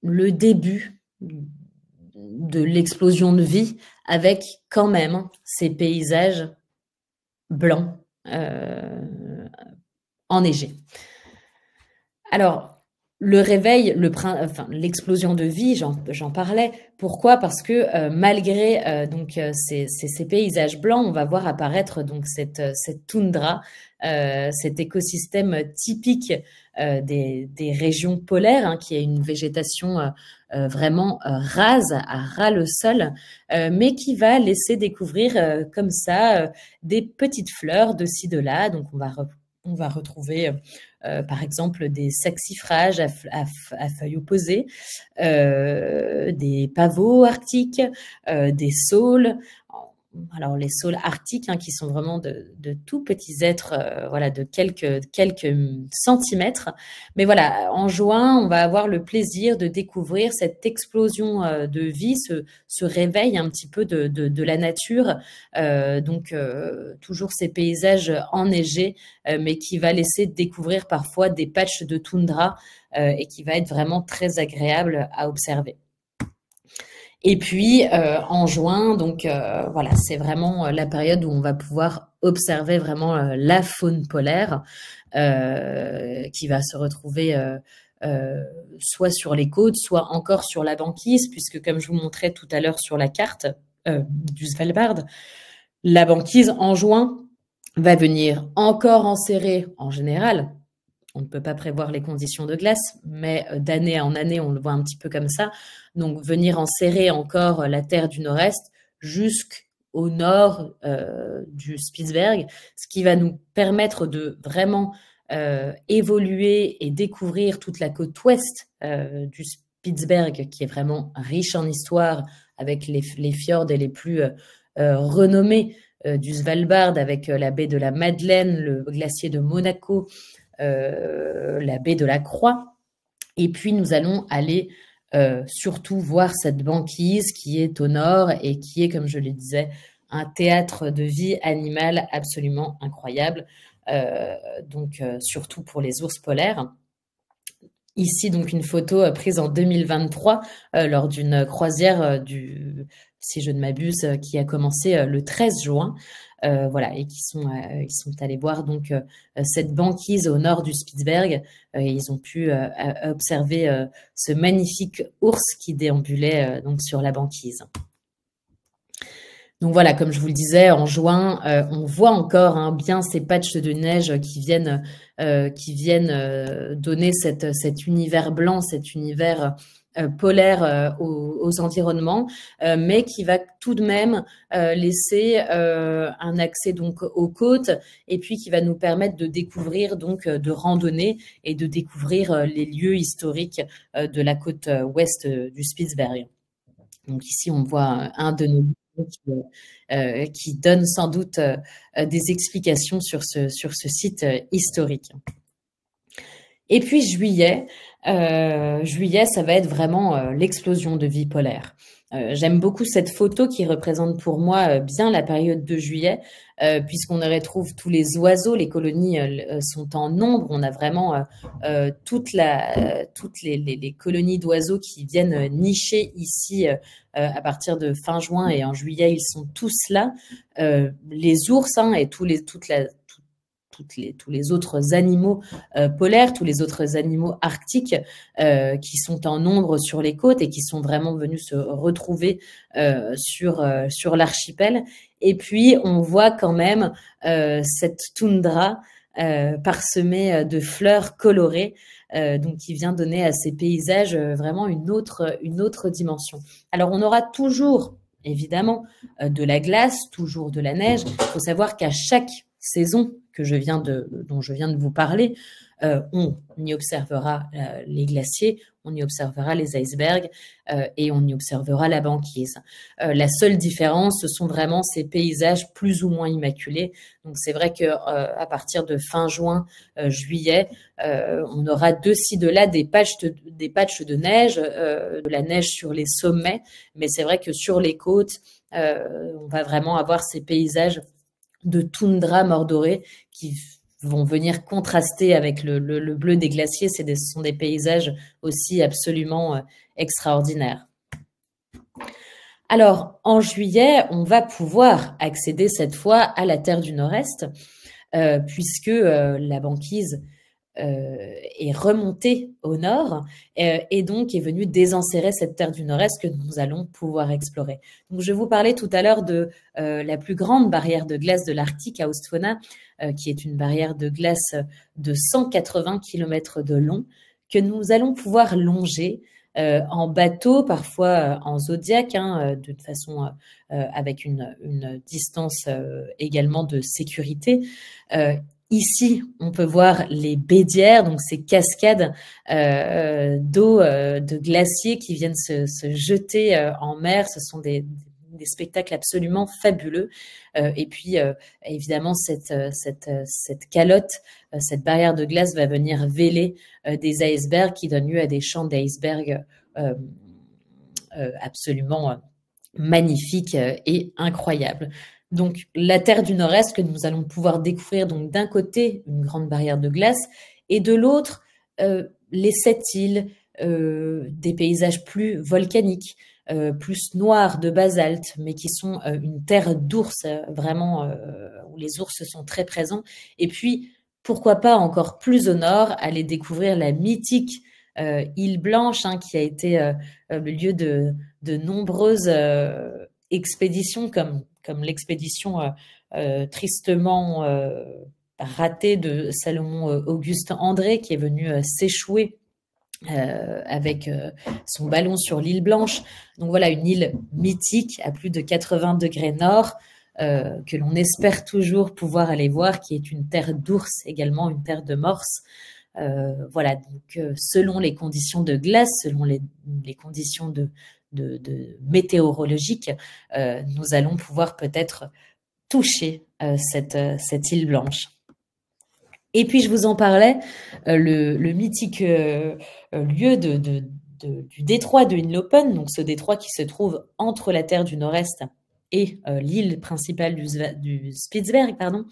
le début de l'explosion de vie avec quand même ces paysages blancs enneigés. Alors, le réveil, le enfin l'explosion de vie, j'en parlais. Pourquoi Parce que euh, malgré euh, donc euh, ces, paysages blancs, on va voir apparaître donc cette, cette toundra, cet écosystème typique des, régions polaires, hein, qui est une végétation vraiment rase, à ras le sol, mais qui va laisser découvrir comme ça des petites fleurs de ci de là. Donc on va on va retrouver, euh, par exemple, des saxifrages à, feuilles opposées, euh, des pavots arctiques, euh, des saules, alors les saules arctiques, hein, qui sont vraiment de, de tout petits êtres, euh, voilà, de quelques, quelques centimètres. Mais voilà, en juin, on va avoir le plaisir de découvrir cette explosion euh, de vie, ce, ce, réveil un petit peu de, de, la nature. Euh, donc, toujours ces paysages enneigés, mais qui va laisser découvrir parfois des patches de toundra et qui va être vraiment très agréable à observer. Et puis euh, en juin, donc euh, voilà, c'est vraiment euh, la période où on va pouvoir observer vraiment la faune polaire qui va se retrouver soit sur les côtes, soit encore sur la banquise, puisque comme je vous montrais tout à l'heure sur la carte du Svalbard, la banquise en juin va venir encore en serrer en général on ne peut pas prévoir les conditions de glace, mais euh, d'année en année, on le voit un petit peu comme ça. Donc venir enserrer encore euh, la terre du nord-est jusqu'au nord euh, du Spitzberg, ce qui va nous permettre de vraiment évoluer et découvrir toute la côte ouest du Spitzberg, qui est vraiment riche en histoire, avec les, les fjords et les plus renommés du Svalbard, avec la baie de la Madeleine, le glacier de Monaco, euh, la baie de la Croix. Et puis nous allons aller euh, surtout voir cette banquise qui est au nord et qui est, comme je le disais, un théâtre de vie animale absolument incroyable, euh, donc surtout pour les ours polaires. Ici, donc, une photo prise en 2023 lors d'une croisière du, si je ne m'abuse, qui a commencé le 13 juin euh, voilà, et qui sont, euh, ils sont allés voir donc euh, cette banquise au nord du Spitzberg. et ils ont pu observer ce magnifique ours qui déambulait donc sur la banquise. Donc voilà, comme je vous le disais, en juin, on voit encore hein, bien ces patchs de neige qui viennent, qui viennent donner cet univers blanc, cet univers euh, polaire euh, aux, environnements, euh, mais qui va tout de même laisser un accès donc aux côtes et puis qui va nous permettre de découvrir donc de randonner et de découvrir les lieux historiques de la côte ouest du Spitzberg. Donc ici on voit un de nos qui, qui, donne sans doute des explications sur ce site historique. Et puis juillet, euh, juillet, ça va être vraiment euh, l'explosion de vie polaire. Euh, j'aime beaucoup cette photo qui représente pour moi euh, bien la période de juillet, puisqu'on y retrouve tous les oiseaux, les colonies sont en nombre, on a vraiment toute la, toutes les, colonies d'oiseaux qui viennent nicher ici à partir de fin juin et en juillet, ils sont tous là. les ours hein, et tous les, toute la les, tous les autres animaux euh, polaires, tous les autres animaux arctiques euh, qui sont en nombre sur les côtes et qui sont vraiment venus se retrouver euh, sur, sur l'archipel. Et puis, on voit quand même cette toundra parsemée de fleurs colorées, donc qui vient donner à ces paysages vraiment une autre, une autre dimension. Alors, on aura toujours évidemment de la glace, toujours de la neige. Il faut savoir qu'à chaque saison, je viens de, dont je viens de vous parler, euh, on y observera euh, les glaciers, on y observera les icebergs euh, et on y observera la banquise. la seule différence, ce sont vraiment ces paysages plus ou moins immaculés. Donc c'est vrai que à partir de fin juin, juillet, on aura de ci de là des patches des patches de neige, de la neige sur les sommets, mais c'est vrai que sur les côtes, on va vraiment avoir ces paysages de toundra mordorée qui vont venir contraster avec le, bleu des glaciers. ce sont des paysages aussi absolument euh, extraordinaires. Alors, en juillet, on va pouvoir accéder cette fois à la Terre du Nord-Est, euh, puisque euh, la banquise euh, est remonté au nord euh, et donc est venu désenserrer cette terre du nord-est que nous allons pouvoir explorer. Donc je vous parlais tout à l'heure de euh, la plus grande barrière de glace de l'Arctique à Ostfona, qui est une barrière de glace de 180 km de long que nous allons pouvoir longer en bateau, parfois en zodiaque, hein, de façon avec une, une distance également de sécurité. Ici, on peut voir les bédières, donc ces cascades euh, euh, d'eau, euh, de glaciers qui viennent se, jeter en mer. Ce sont des, spectacles absolument fabuleux. et puis, évidemment, cette, calotte, cette barrière de glace va venir véler des icebergs qui donnent lieu à des champs d'icebergs absolument magnifiques et incroyables. Donc la terre du nord-est que nous allons pouvoir découvrir, donc d'un côté une grande barrière de glace et de l'autre euh, les sept îles, euh, des paysages plus volcaniques, euh, plus noirs de basalte, mais qui sont une terre d'ours vraiment où les ours sont très présents. Et puis pourquoi pas encore plus au nord aller découvrir la mythique île Blanche hein, qui a été le lieu de, de nombreuses expéditions comme comme l'expédition euh, euh, tristement euh, ratée de Salomon Auguste André, qui est venu s'échouer avec son ballon sur l'île Blanche. Donc voilà, une île mythique à plus de 80 degrés nord. que l'on espère toujours pouvoir aller voir, qui est une terre d'ours également, une terre de morse. voilà, donc selon les conditions de glace, selon les conditions de, de, météorologique, euh, nous allons pouvoir peut-être toucher euh, cette, euh, cette, île blanche. Et puis je vous en parlais, le, mythique lieu de, du détroit de Inlopen, donc ce détroit qui se trouve entre la Terre du Nord-Est et l'île principale du, du Spitzberg, pardon,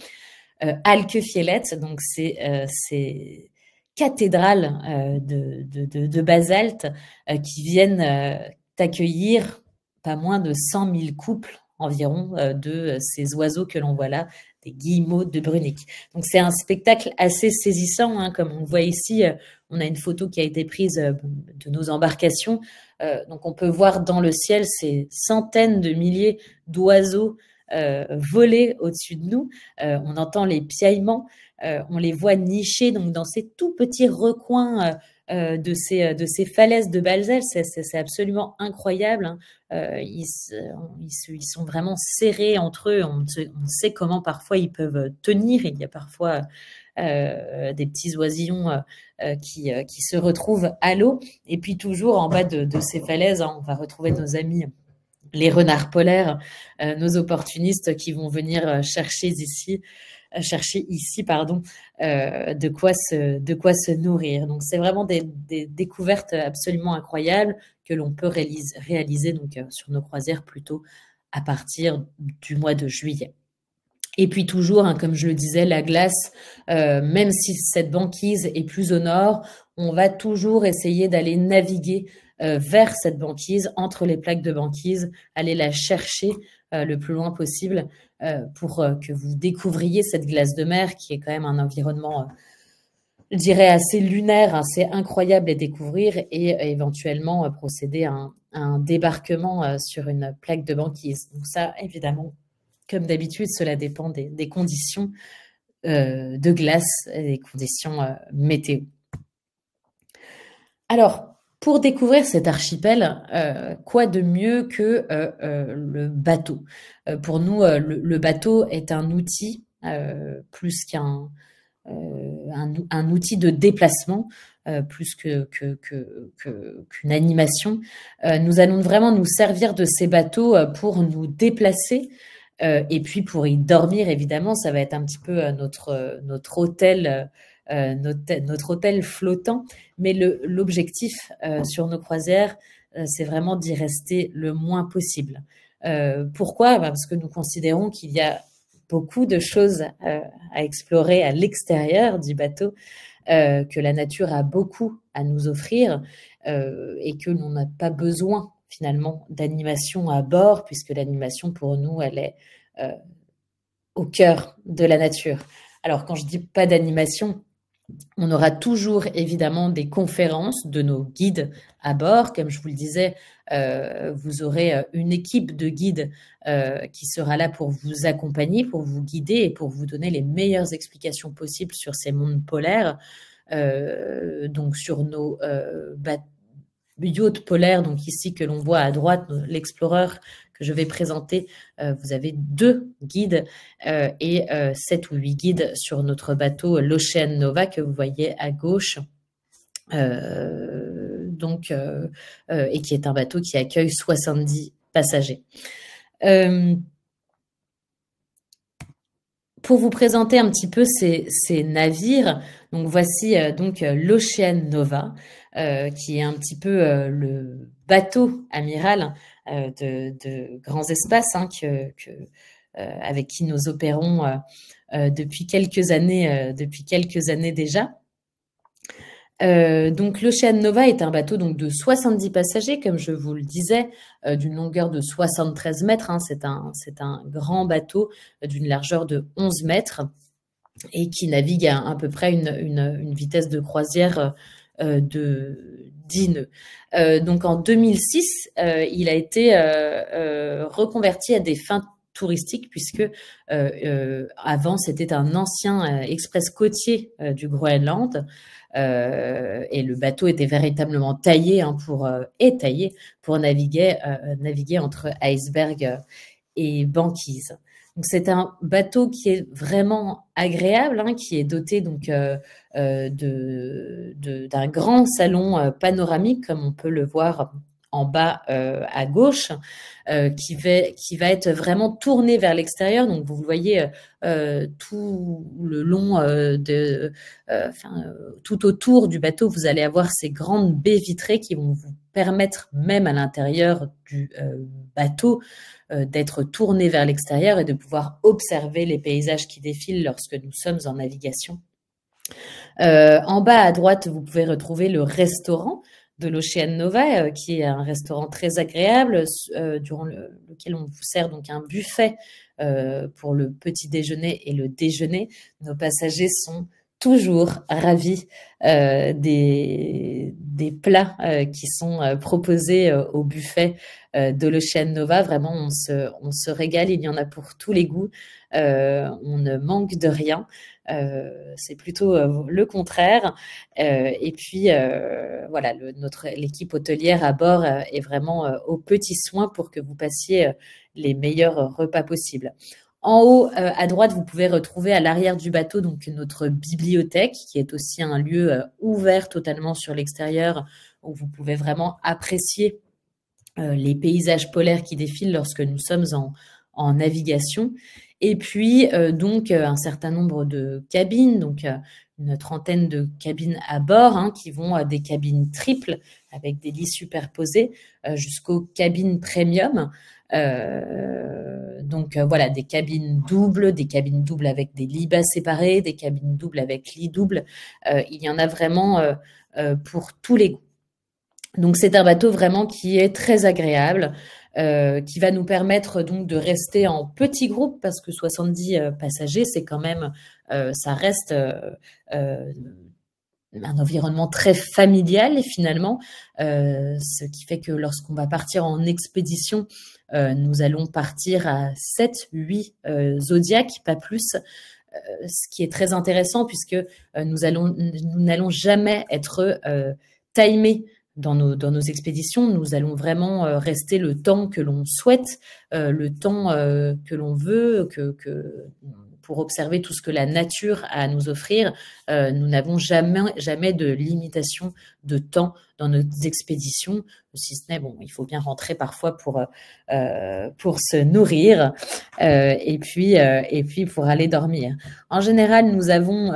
donc c'est cathédrales de, basalte qui viennent d'accueillir pas moins de 100 000 couples environ euh, de ces oiseaux que l'on voit là, des guillemots de Brunique. Donc c'est un spectacle assez saisissant, hein. comme on le voit ici, euh, on a une photo qui a été prise euh, de nos embarcations. donc on peut voir dans le ciel ces centaines de milliers d'oiseaux voler au-dessus de nous. on entend les piaillements, on les voit nicher donc dans ces tout petits recoins euh, de, ces, euh, de ces falaises de Balzel. C'est absolument incroyable. Hein. Euh, ils, ils, sont vraiment serrés entre eux. On, sait comment parfois ils peuvent tenir. Il y a parfois des petits oisillons qui, qui, se retrouvent à l'eau. Et puis toujours en bas de, ces falaises, hein, on va retrouver nos amis les renards polaires, nos opportunistes qui vont venir chercher ici chercher ici, pardon, euh, de, quoi se, de quoi se nourrir. Donc, c'est vraiment des, découvertes absolument incroyables que l'on peut réaliser, donc, euh, sur nos croisières plutôt à partir du mois de juillet. Et puis toujours, hein, comme je le disais, la glace, euh, même si cette banquise est plus au nord, on va toujours essayer d'aller naviguer vers cette banquise, entre les plaques de banquise, aller la chercher le plus loin possible euh, pour euh, que vous découvriez cette glace de mer qui est quand même un environnement, euh, je dirais, assez lunaire, assez incroyable à découvrir et éventuellement procéder à un, débarquement sur une plaque de banquise. Donc ça, évidemment, comme d'habitude, cela dépend des, conditions de glace et des conditions météo. Alors, pour découvrir cet archipel, euh, quoi de mieux que euh, euh, le bateau Pour nous, le, bateau est un outil plus qu'un un, outil de déplacement, plus que qu'une animation. nous allons vraiment nous servir de ces bateaux pour nous déplacer. et puis pour y dormir, évidemment, ça va être un petit peu notre, notre hôtel euh, notre, hôtel flottant. Mais l'objectif euh, sur nos croisières, euh, c'est vraiment d'y rester le moins possible. pourquoi ben, Parce que nous considérons qu'il y a beaucoup de choses à explorer à l'extérieur du bateau, que la nature a beaucoup à nous offrir et que l'on n'a pas besoin finalement d'animation à bord, puisque l'animation pour nous, elle est au cœur de la nature. Alors quand je dis pas d'animation, on aura toujours évidemment des conférences de nos guides à bord. Comme je vous le disais, euh, vous aurez euh, une équipe de guides euh, qui sera là pour vous accompagner, pour vous guider et pour vous donner les meilleures explications possibles sur ces mondes polaires, donc sur nos yachts polaires. donc ici que l'on voit à droite, l'Explorer que je vais présenter. Euh, vous avez deux guides euh, et euh, sept ou huit guides sur notre bateau l'Ocean Nova que vous voyez à gauche. et qui est un bateau qui accueille 70 passagers pour vous présenter un petit peu ces, navires, donc voici donc l'Ocean Nova, qui est un petit peu le bateau amiral euh, de, grands espaces hein, euh, avec qui nous opérons euh, depuis quelques années, depuis quelques années déjà. donc l'Ocean Nova est un bateau donc de 70 passagers, comme je vous le disais, d'une longueur de 73 mètres. Hein. c'est un grand bateau d'une largeur de 11 mètres et qui navigue à à peu près une, une vitesse de croisière euh, de d'INE. Euh, donc en 2006, euh, il a été reconverti à des fins touristiques puisque avant c'était un ancien express côtier du Groenland et le bateau était véritablement taillé hein, pour et taillé pour naviguer naviguer entre iceberg et banquise. Donc c'est un bateau qui est vraiment agréable, hein, qui est doté donc euh, euh, de d'un grand salon euh, panoramique comme on peut le voir en bas euh, à gauche, euh, qui, va, qui va être vraiment tourné vers l'extérieur. Donc vous voyez euh, tout le long de, tout autour du bateau, vous allez avoir ces grandes baies vitrées qui vont vous permettre même à l'intérieur du bateau d'être tourné vers l'extérieur et de pouvoir observer les paysages qui défilent lorsque nous sommes en navigation. en bas à droite, vous pouvez retrouver le restaurant de l'Ocean Nova, euh, qui est un restaurant très agréable, euh, durant lequel on vous sert donc un buffet euh, pour le petit déjeuner et le déjeuner. Nos passagers sont toujours ravis des, plats qui sont proposés au buffet de l'Ocean Nova. Vraiment, on se, régale, il y en a pour tous les goûts. on ne manque de rien. Euh, c'est plutôt euh, le contraire. Euh, et puis, voilà, notre l'équipe hôtelière à bord est vraiment aux petits soins pour que vous passiez les meilleurs repas possibles. En haut à droite, vous pouvez retrouver à l'arrière du bateau donc notre bibliothèque, qui est aussi un lieu ouvert totalement sur l'extérieur où vous pouvez vraiment apprécier les paysages polaires qui défilent lorsque nous sommes en navigation. Et puis, euh, donc, euh, un certain nombre de cabines, donc euh, une trentaine de cabines à bord, hein, qui vont à des cabines triples avec des lits superposés jusqu'aux cabines premium. donc voilà, des cabines doubles, des cabines doubles avec des lits bas séparés, des cabines doubles avec lits doubles. il y en a vraiment pour tous les goûts. Donc c'est un bateau vraiment qui est très agréable, euh, qui va nous permettre donc de rester en petit groupe parce que 70 euh, passagers, c'est quand même, euh, ça reste un environnement très familial finalement, ce qui fait que lorsqu'on va partir en expédition, nous allons partir à 7, 8 Zodiacs, zodiaques, pas plus, ce qui est très intéressant puisque nous nous n'allons jamais être timés dans nos, dans nos expéditions, nous allons vraiment euh, rester le temps que l'on souhaite, euh, le temps euh, que l'on veut, que, que, pour observer tout ce que la nature a à nous offrir. nous n'avons jamais, jamais de limitation de temps dans nos expéditions, si ce n'est, bon, il faut bien rentrer parfois pour, pour se nourrir et, puis, et puis pour aller dormir. En général, nous avons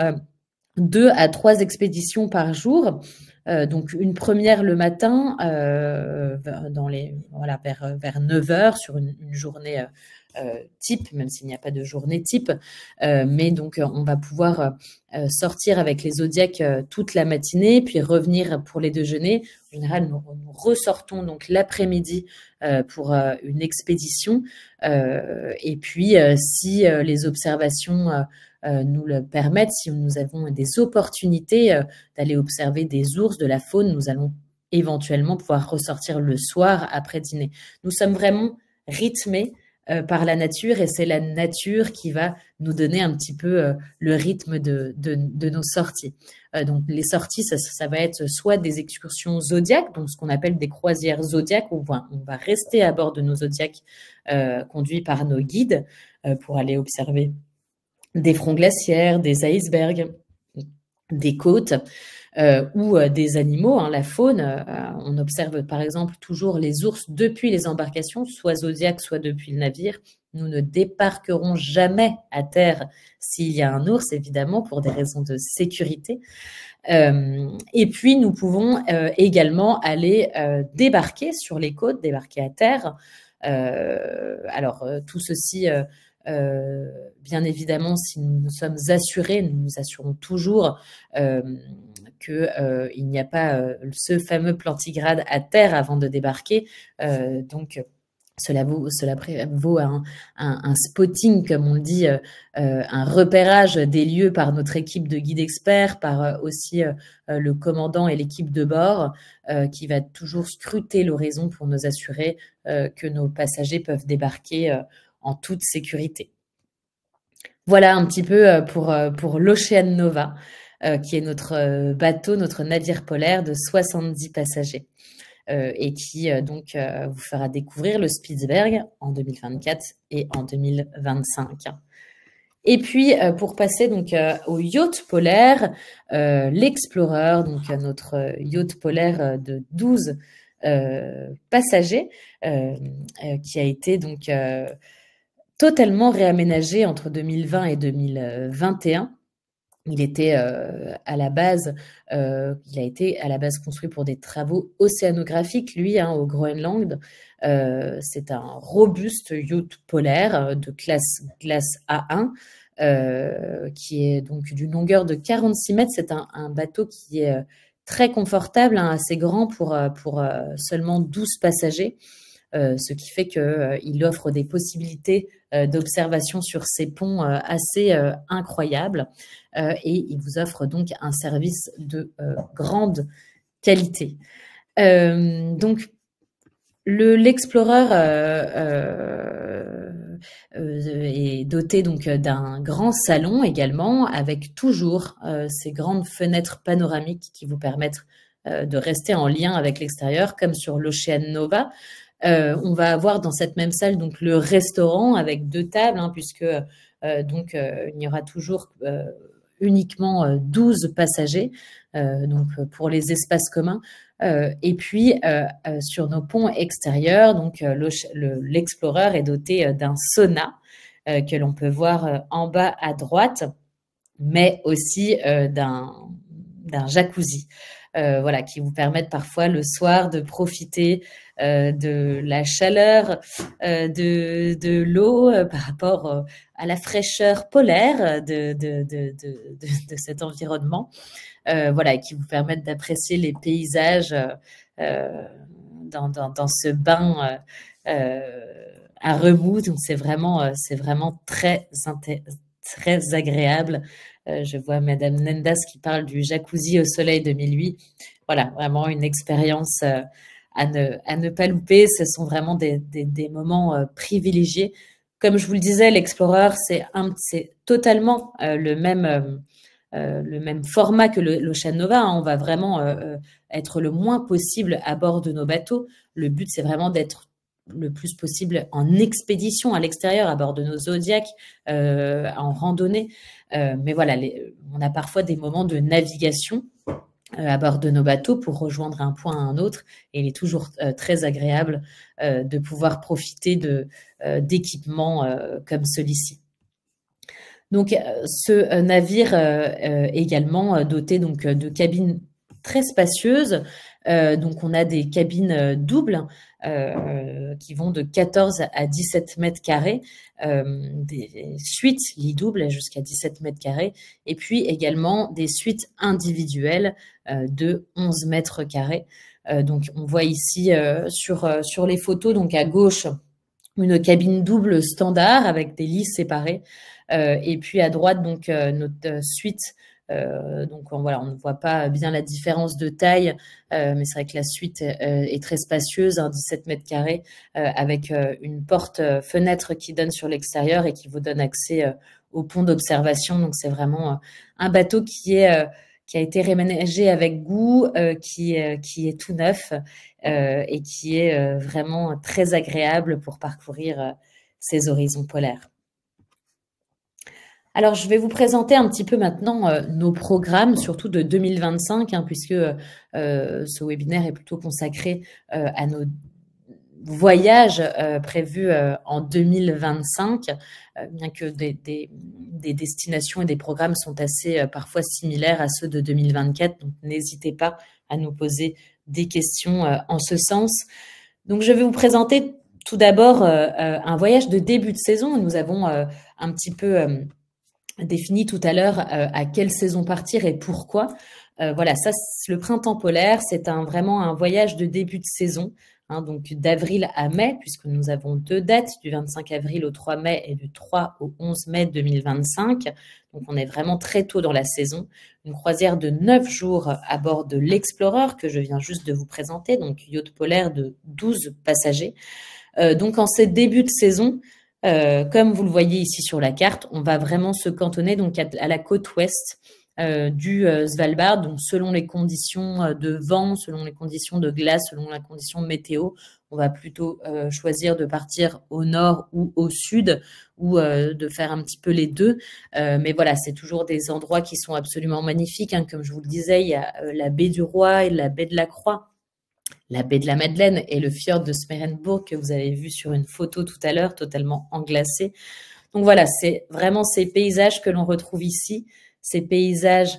deux à trois expéditions par jour. Euh, donc une première le matin, euh, vers, vers 9 euh, h sur une, journée type, même s'il n'y a pas de journée type. mais donc on va pouvoir sortir avec les zodiacs toute la matinée, puis revenir pour les déjeuners. En général, nous, nous ressortons donc l'après-midi pour une expédition. et puis si les observations euh, nous le permettent. Si nous avons des opportunités euh, d'aller observer des ours, de la faune, nous allons éventuellement pouvoir ressortir le soir après dîner. Nous sommes vraiment rythmés euh, par la nature et c'est la nature qui va nous donner un petit peu le rythme de, nos sorties. donc les sorties, ça, va être soit des excursions zodiaques, donc ce qu'on appelle des croisières zodiaques, où on va rester à bord de nos zodiaques conduits par nos guides pour aller observer des fronts glaciaires, des icebergs, des côtes. Euh, ou euh, des animaux, hein, la faune. Euh, on observe par exemple toujours les ours depuis les embarcations, soit zodiaque, soit depuis le navire. Nous ne débarquerons jamais à terre s'il y a un ours, évidemment, pour des raisons de sécurité. et puis, nous pouvons également aller débarquer sur les côtes, débarquer à terre. alors, tout ceci euh, bien évidemment, si nous nous sommes assurés, nous nous assurons toujours euh, qu'il euh, n'y a pas ce fameux plantigrade à terre avant de débarquer. donc, cela vaut, un, spotting, comme on dit, un repérage des lieux par notre équipe de guides experts, par aussi le commandant et l'équipe de bord, qui va toujours scruter l'horizon pour nous assurer que nos passagers peuvent débarquer en toute sécurité. Voilà un petit peu euh, pour, euh, pour l'Ocean Nova, euh, qui est notre bateau, notre navire polaire de 70 passagers. et qui donc vous fera découvrir le Spitzberg en 2024 et en 2025. Et puis pour passer donc au yacht polaire, l'Explorer, donc notre yacht polaire de 12 passagers, qui a été donc totalement réaménagé entre 2020 et 2021. Il était euh, à la base, euh, il a été à la base construit pour des travaux océanographiques, lui, hein, au Groenland. Euh, c'est un robuste yacht polaire de classe glace A1. qui est donc d'une longueur de 46 mètres. C'est un, bateau qui est très confortable, hein, assez grand pour, pour seulement 12 passagers. Euh, ce qui fait qu'il euh, offre des possibilités euh, d'observation sur ces ponts assez incroyables et il vous offre donc un service de grande qualité. donc, l'Explorer est doté donc d'un grand salon également, avec toujours ces grandes fenêtres panoramiques qui vous permettent de rester en lien avec l'extérieur, comme sur l'Ocean Nova. Euh, on va avoir dans cette même salle donc le restaurant avec deux tables, hein, puisque euh, donc euh, il y aura toujours uniquement 12 passagers, donc pour les espaces communs. et puis sur nos ponts extérieurs, donc l'explorer est doté d'un sauna que l'on peut voir en bas à droite, mais aussi d'un jacuzzi. Euh, voilà, qui vous permettent parfois le soir de profiter euh, de la chaleur, euh, de, l'eau par rapport à la fraîcheur polaire de, cet environnement, voilà, qui vous permettent d'apprécier les paysages dans, ce bain à remous. Donc c'est vraiment, c'est vraiment très, très agréable euh, je vois Madame Nendas qui parle du jacuzzi au soleil 2008. Voilà, vraiment une expérience euh, à ne, pas louper. Ce sont vraiment des, moments euh, privilégiés. Comme je vous le disais, l'Explorer, c'est totalement le même. le même format que l'Ocean Nova. Hein. On va vraiment être le moins possible à bord de nos bateaux. Le but, c'est vraiment d'être le plus possible en expédition à l'extérieur, à bord de nos zodiacs, euh, en randonnée. Euh, mais voilà, on a parfois des moments de navigation euh, à bord de nos bateaux pour rejoindre un point à un autre. Et il est toujours très agréable de pouvoir profiter d'équipements comme celui-ci. Donc, ce navire également doté donc de cabines très spacieuses, euh, donc on a des cabines euh, doubles euh, qui vont de 14 à 17 mètres carrés, des suites lits doubles jusqu'à 17 mètres carrés, et puis également des suites individuelles de 11 mètres carrés. donc on voit ici sur, les photos, donc à gauche, une cabine double standard avec des lits séparés. et puis à droite, donc notre suite euh, donc on, voilà, on ne voit pas bien la différence de taille, euh, mais c'est vrai que la suite euh, est très spacieuse, 17 hein, mètres carrés, avec une porte-fenêtre qui donne sur l'extérieur et qui vous donne accès au pont d'observation. Donc c'est vraiment un bateau qui est qui a été réménagé avec goût, qui, qui est tout neuf et qui est vraiment très agréable pour parcourir ces horizons polaires. Alors, je vais vous présenter un petit peu maintenant euh, nos programmes, surtout de 2025, hein, puisque euh, ce webinaire est plutôt consacré euh, à nos voyages prévus en 2025, bien que des, des, destinations et des programmes sont assez parfois similaires à ceux de 2024. Donc, n'hésitez pas à nous poser des questions en ce sens. Donc, je vais vous présenter tout d'abord un voyage de début de saison. Nous avons un petit peu défini tout à l'heure euh, à quelle saison partir et pourquoi. Euh, voilà, ça, le printemps polaire, c'est un, vraiment un voyage de début de saison. Hein, donc d'avril à mai, puisque nous avons deux dates, du 25 avril au 3 mai et du 3 au 11 mai 2025. Donc on est vraiment très tôt dans la saison. Une croisière de neuf jours à bord de l'Explorer que je viens juste de vous présenter, donc yacht polaire de 12 passagers. Euh, donc en ces débuts de saison, euh, comme vous le voyez ici sur la carte, on va vraiment se cantonner donc à, la côte ouest euh, du euh, Svalbard. Donc, selon les conditions de vent, selon les conditions de glace, selon la condition météo, on va plutôt choisir de partir au nord ou au sud ou de faire un petit peu les deux. mais voilà, c'est toujours des endroits qui sont absolument magnifiques. Hein. Comme je vous le disais, il y a la baie du Roi et la baie de la Croix la baie de la Madeleine et le fjord de Smerenburg que vous avez vu sur une photo tout à l'heure, totalement englacé. Donc voilà, c'est vraiment ces paysages que l'on retrouve ici, ces paysages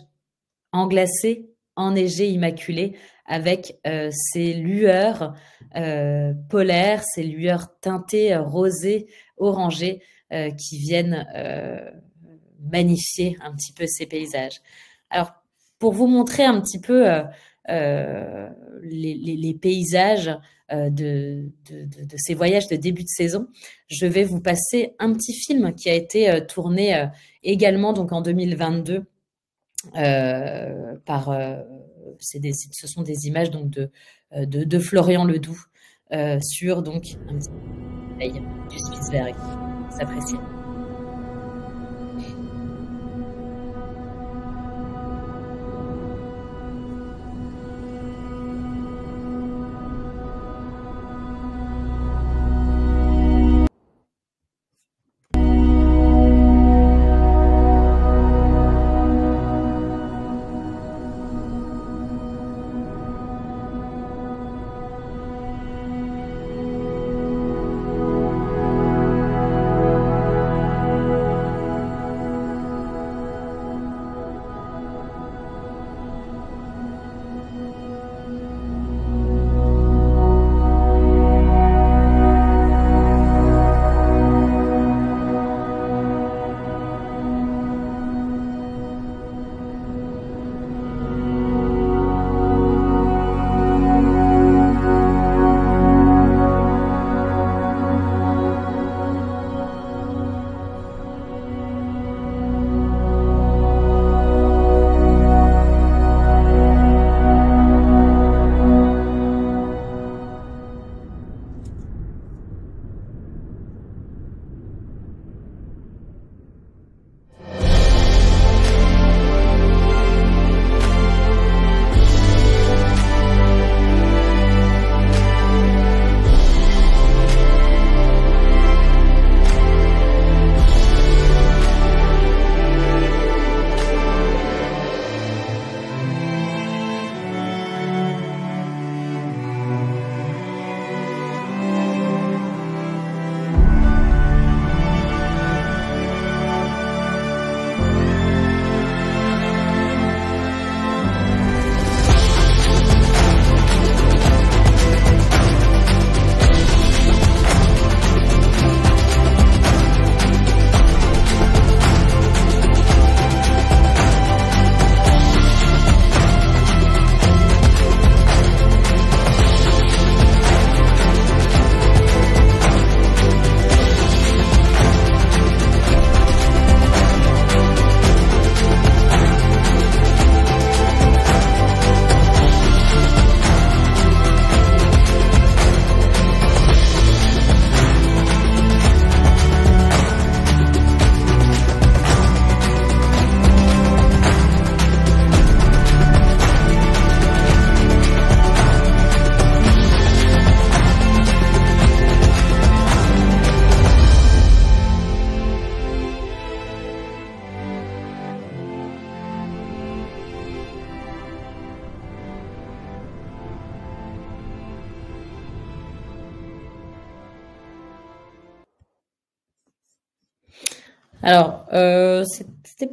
englacés, enneigés, immaculés, avec euh, ces lueurs euh, polaires, ces lueurs teintées, rosées, orangées, euh, qui viennent magnifier un petit peu ces paysages. Alors, pour vous montrer un petit peu euh, les, les, paysages euh, de, de, ces voyages de début de saison, je vais vous passer un petit film qui a été euh, tourné également donc en 2022 par ce sont des images donc de, de, Florian Ledoux sur donc un petit du Spitzberg. S'apprécie.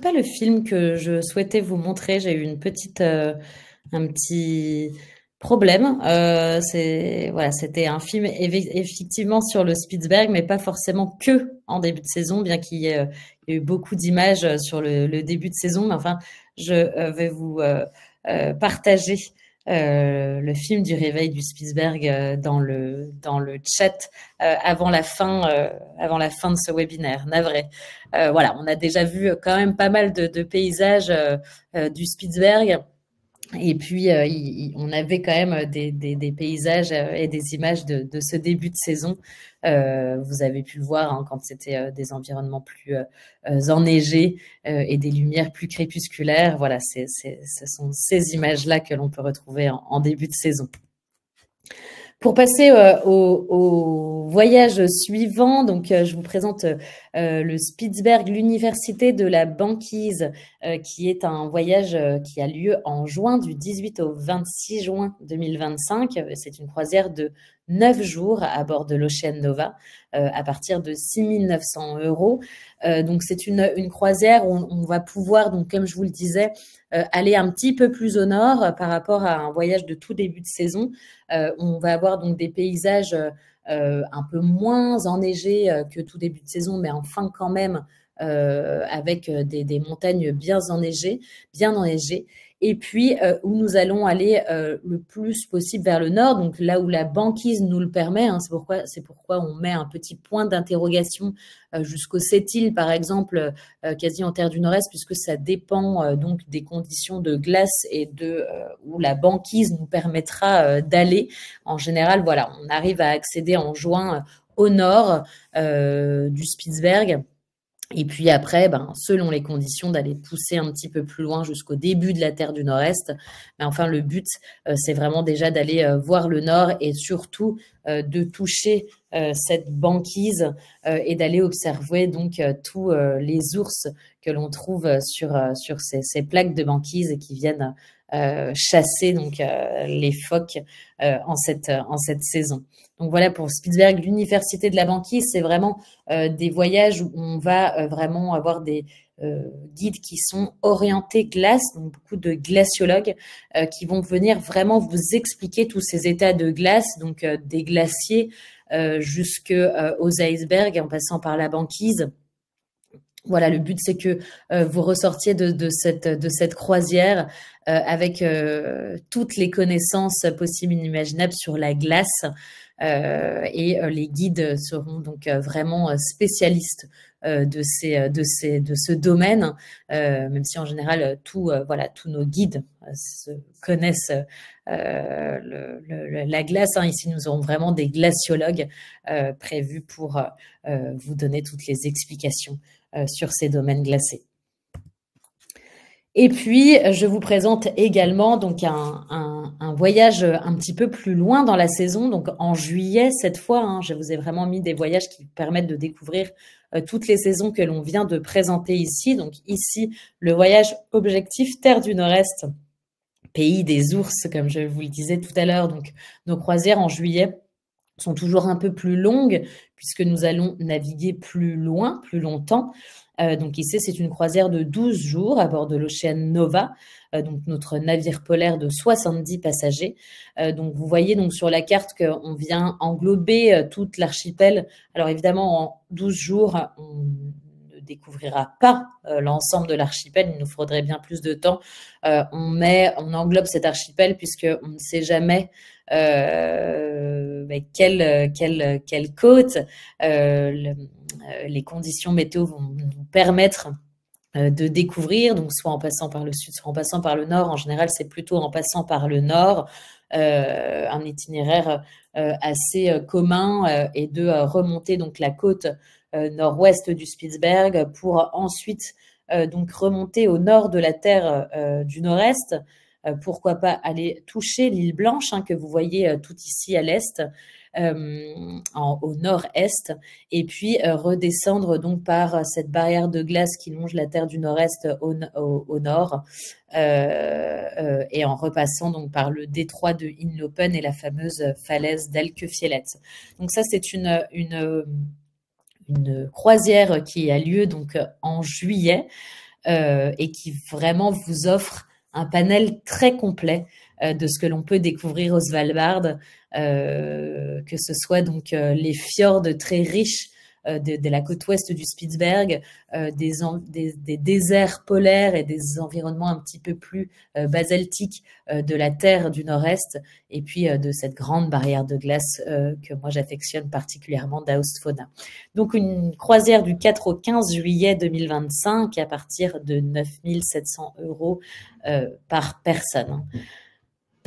pas le film que je souhaitais vous montrer. J'ai eu une petite, euh, un petit problème. Euh, c'est voilà, c'était un film effectivement sur le Spitzberg, mais pas forcément que en début de saison, bien qu'il y, ait eu beaucoup d'images sur le, début de saison. Mais enfin, je euh, vais vous partager euh, le film du réveil du Spitzberg euh, dans le dans le chat euh, avant la fin avant la fin de ce webinaire. Navré. voilà, on a déjà vu quand même pas mal de, paysages du Spitzberg, Et puis, on avait quand même des, paysages et des images de, de, ce début de saison euh, vous avez pu le voir hein, quand c'était euh, des environnements plus euh, enneigés et des lumières plus crépusculaires. Voilà, ce sont ces images-là que l'on peut retrouver en début de saison. Pour passer euh, au, voyage suivant, donc euh, je vous présente euh, le Spitzberg, l'université de la banquise, qui est un voyage qui a lieu en juin du 18 au 26 juin 2025. C'est une croisière de neuf jours à bord de l'Ocean Nova à partir de 6900 euros. Euh, donc c'est une, croisière où on, va pouvoir, donc comme je vous le disais, euh, aller un petit peu plus au nord euh, par rapport à un voyage de tout début de saison. on va avoir donc des paysages un peu moins enneigés que tout début de saison, mais enfin quand même avec des, des montagnes bien enneigées, bien enneigées et puis euh, où nous allons aller euh, le plus possible vers le nord, donc là où la banquise nous le permet. Hein. c'est pourquoi c'est pourquoi on met un petit point d'interrogation euh, jusqu'au Sept-Îles, par exemple, quasi en terre du Nord-Est, puisque ça dépend donc des conditions de glace et de où la banquise nous permettra d'aller. En général, voilà, on arrive à accéder en juin au nord du Spitzberg. Et puis après, ben, selon les conditions, d'aller pousser un petit peu plus loin jusqu'au début de la Terre du Nord-Est. Mais enfin, le but, euh, c'est vraiment déjà d'aller euh, voir le Nord et surtout euh, de toucher cette banquise et d'aller observer donc tous les ours que l'on trouve sur, sur ces, plaques de banquise qui viennent euh, chasser donc euh, les phoques euh, en cette en cette saison. Donc voilà pour Spitzberg, l'université de la banquise, c'est vraiment des voyages où on va vraiment avoir des guides qui sont orientés glace, donc beaucoup de glaciologues qui vont venir vraiment vous expliquer tous ces états de glace, donc des glaciers jusqu'aux icebergs en passant par la banquise. Voilà, le but, c'est que euh, vous ressortiez de, cette, croisière euh, avec euh, toutes les connaissances possibles et inimaginables sur la glace. et les guides seront donc vraiment spécialistes de, ce domaine, même si en général, tous nos guides connaissent la glace. Hein. Ici, nous aurons vraiment des glaciologues prévus pour vous donner toutes les explications. Euh, sur ces domaines glacés. Et puis, je vous présente également donc un, voyage un petit peu plus loin dans la saison, donc en juillet cette fois. Hein, je vous ai vraiment mis des voyages qui permettent de découvrir euh, toutes les saisons que l'on vient de présenter ici. Donc ici, le voyage objectif Terre du Nord-Est, pays des ours, comme je vous le disais tout à l'heure, donc nos croisières en juillet sont toujours un peu plus longues puisque nous allons naviguer plus loin, plus longtemps. Euh, donc ici, c'est une croisière de 12 jours à bord de l'Océan Nova, euh, donc notre navire polaire de 70 passagers. Euh, donc vous voyez donc sur la carte qu'on vient englober toute l'archipel. Alors évidemment, en 12 jours, on découvrira pas euh, l'ensemble de l'archipel. Il nous faudrait bien plus de temps. Euh, on met, on englobe cet archipel puisque on ne sait jamais euh, bah, quelle, quelle, quelle, côte, les conditions météo vont nous permettre de découvrir, donc soit en passant par le sud, soit en passant par le nord. En général, c'est plutôt en passant par le nord, un itinéraire assez commun et de remonter donc la côte euh, nord-ouest du Spitzberg pour ensuite euh, donc remonter au nord de la Terre euh, du nord-est. pourquoi pas aller toucher l'île Blanche hein, que vous voyez tout ici à l'est. au nord-est, et puis redescendre donc par cette barrière de glace qui longe la terre du nord-est au, au, nord, et en repassant donc par le détroit de Innopen et la fameuse falaise d'Alkefjellet. Donc ça, c'est une, une une croisière qui a lieu donc euh, en juillet euh, et qui vraiment vous offre un panel très complet euh, de ce que l'on peut découvrir au Svalbard, que ce soit donc les fjords très riches euh, de, la côte ouest du Spitzberg, euh, des, déserts polaires et des environnements un petit peu plus euh, basaltiques de la terre du nord-est, et puis de cette grande barrière de glace que moi j'affectionne particulièrement d'Austfonna. Donc une croisière du 4 au 15 juillet 2025 à partir de 9700 euros par personne.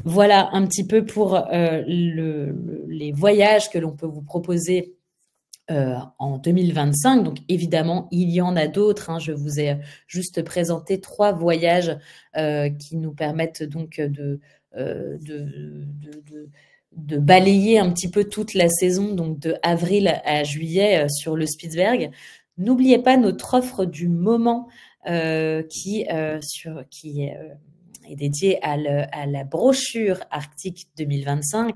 Voilà un petit peu pour les voyages que l'on peut vous proposer euh, en 2025. Donc évidemment, il y en a d'autres. Hein. Je vous ai juste présenté trois voyages euh, qui nous permettent donc euh, de, balayer un petit peu toute la saison, donc de avril à juillet sur le Spitzberg. N'oubliez pas notre offre du moment qui, sur, qui est dédiée à la brochure Arctique 2025.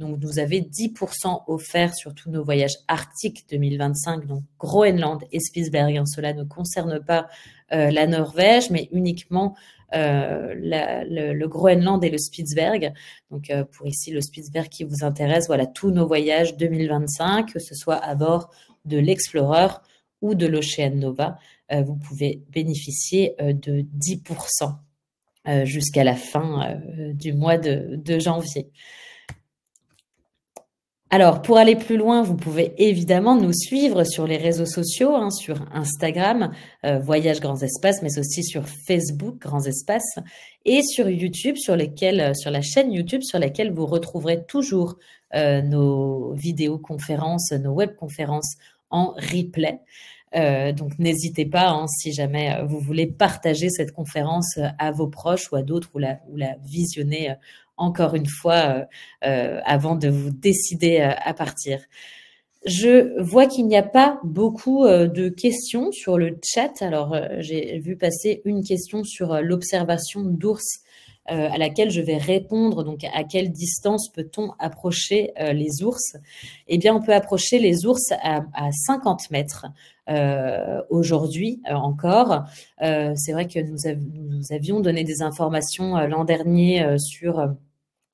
Donc, vous avez 10% offert sur tous nos voyages arctiques 2025. Donc, Groenland et Spitsbergen. Cela ne concerne pas euh, la Norvège, mais uniquement euh, le, Groenland et le Spitsberg. Donc, euh, pour ici, le Spitsberg qui vous intéresse, voilà tous nos voyages 2025, que ce soit à bord de l'Explorer ou de l'Océan Nova, vous pouvez bénéficier de 10% jusqu'à la fin du mois de janvier. Alors, pour aller plus loin, vous pouvez évidemment nous suivre sur les réseaux sociaux, hein, sur Instagram, euh, Voyage Grands Espaces, mais aussi sur Facebook Grands Espaces, et sur YouTube, sur, euh, sur la chaîne YouTube sur laquelle vous retrouverez toujours nos euh, nos vidéoconférences, nos webconférences en replay. donc n'hésitez pas, hein, si jamais vous voulez partager cette conférence à vos proches ou à d'autres ou la, ou la visionner encore une fois euh, euh, avant de vous décider euh, à partir. Je vois qu'il n'y a pas beaucoup de questions sur le chat. Alors, j'ai vu passer une question sur l'observation d'ours à laquelle je vais répondre. Donc, à quelle distance peut-on approcher les ours Eh bien, on peut approcher les ours à, 50 mètres aujourd'hui encore. c'est vrai que nous, nous, avions donné des informations l'an dernier sur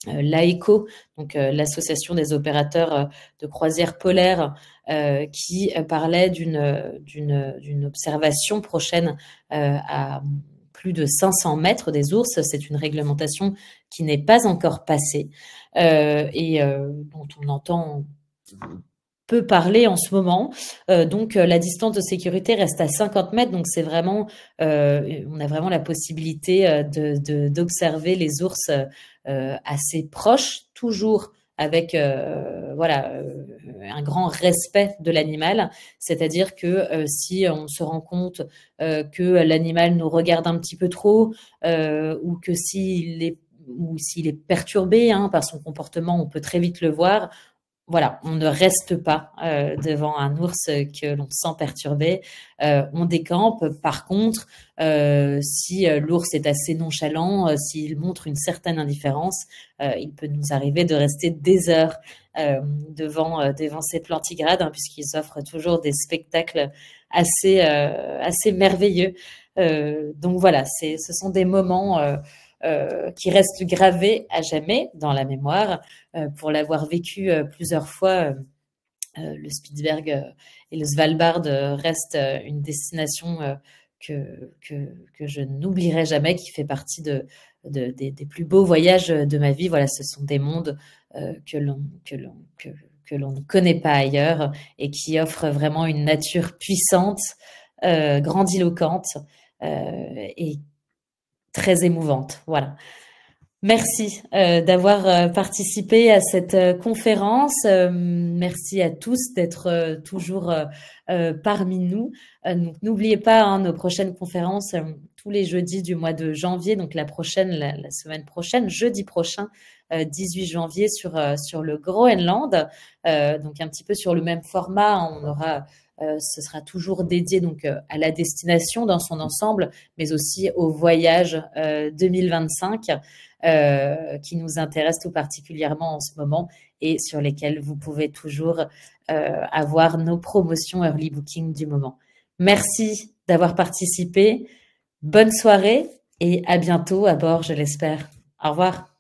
euh, l'AECO, donc euh, l'association des opérateurs euh, de croisière polaire, qui parlait d'une observation prochaine à plus de 500 mètres des ours. C'est une réglementation qui n'est pas encore passée et dont on entend peut parler en ce moment. Euh, donc euh, la distance de sécurité reste à 50 mètres, donc c'est vraiment, euh, on a vraiment la possibilité de d'observer les ours assez proches, toujours avec voilà un grand respect de l'animal, c'est-à-dire que si on se rend compte que l'animal nous regarde un petit peu trop ou que s'il est ou s'il est perturbé hein, par son comportement, on peut très vite le voir voilà, on ne reste pas euh, devant un ours que l'on sent perturber, euh, on décampe. Par contre, euh, si l'ours est assez nonchalant, s'il montre une certaine indifférence, il peut nous arriver de rester des heures devant devant ces plantigrades, hein, puisqu'ils offrent toujours des spectacles assez assez merveilleux. donc voilà, c'est ce sont des moments euh, qui reste gravé à jamais dans la mémoire euh, pour l'avoir vécu euh, plusieurs fois. le Spitzberg et le Svalbard restent une destination que, que, je n'oublierai jamais, qui fait partie de, des, plus beaux voyages de ma vie. Voilà, ce sont des mondes que l'on que l'on que, l'on ne connaît pas ailleurs et qui offrent vraiment une nature puissante, grandiloquente et très émouvante. Voilà. Merci euh, d'avoir euh, participé à cette euh, conférence. merci à tous d'être toujours parmi nous. donc n'oubliez pas hein, nos prochaines conférences tous les jeudis du mois de janvier. Donc la prochaine, la semaine prochaine, jeudi prochain, 18 janvier sur sur le Groenland. donc un petit peu sur le même format, on aura euh, ce sera toujours dédié donc euh, à la destination dans son ensemble, mais aussi au voyage 2025 euh, qui nous intéresse tout particulièrement en ce moment et sur lesquels vous pouvez toujours avoir nos promotions early booking du moment. Merci d'avoir participé. Bonne soirée et à bientôt à bord, je l'espère. Au revoir.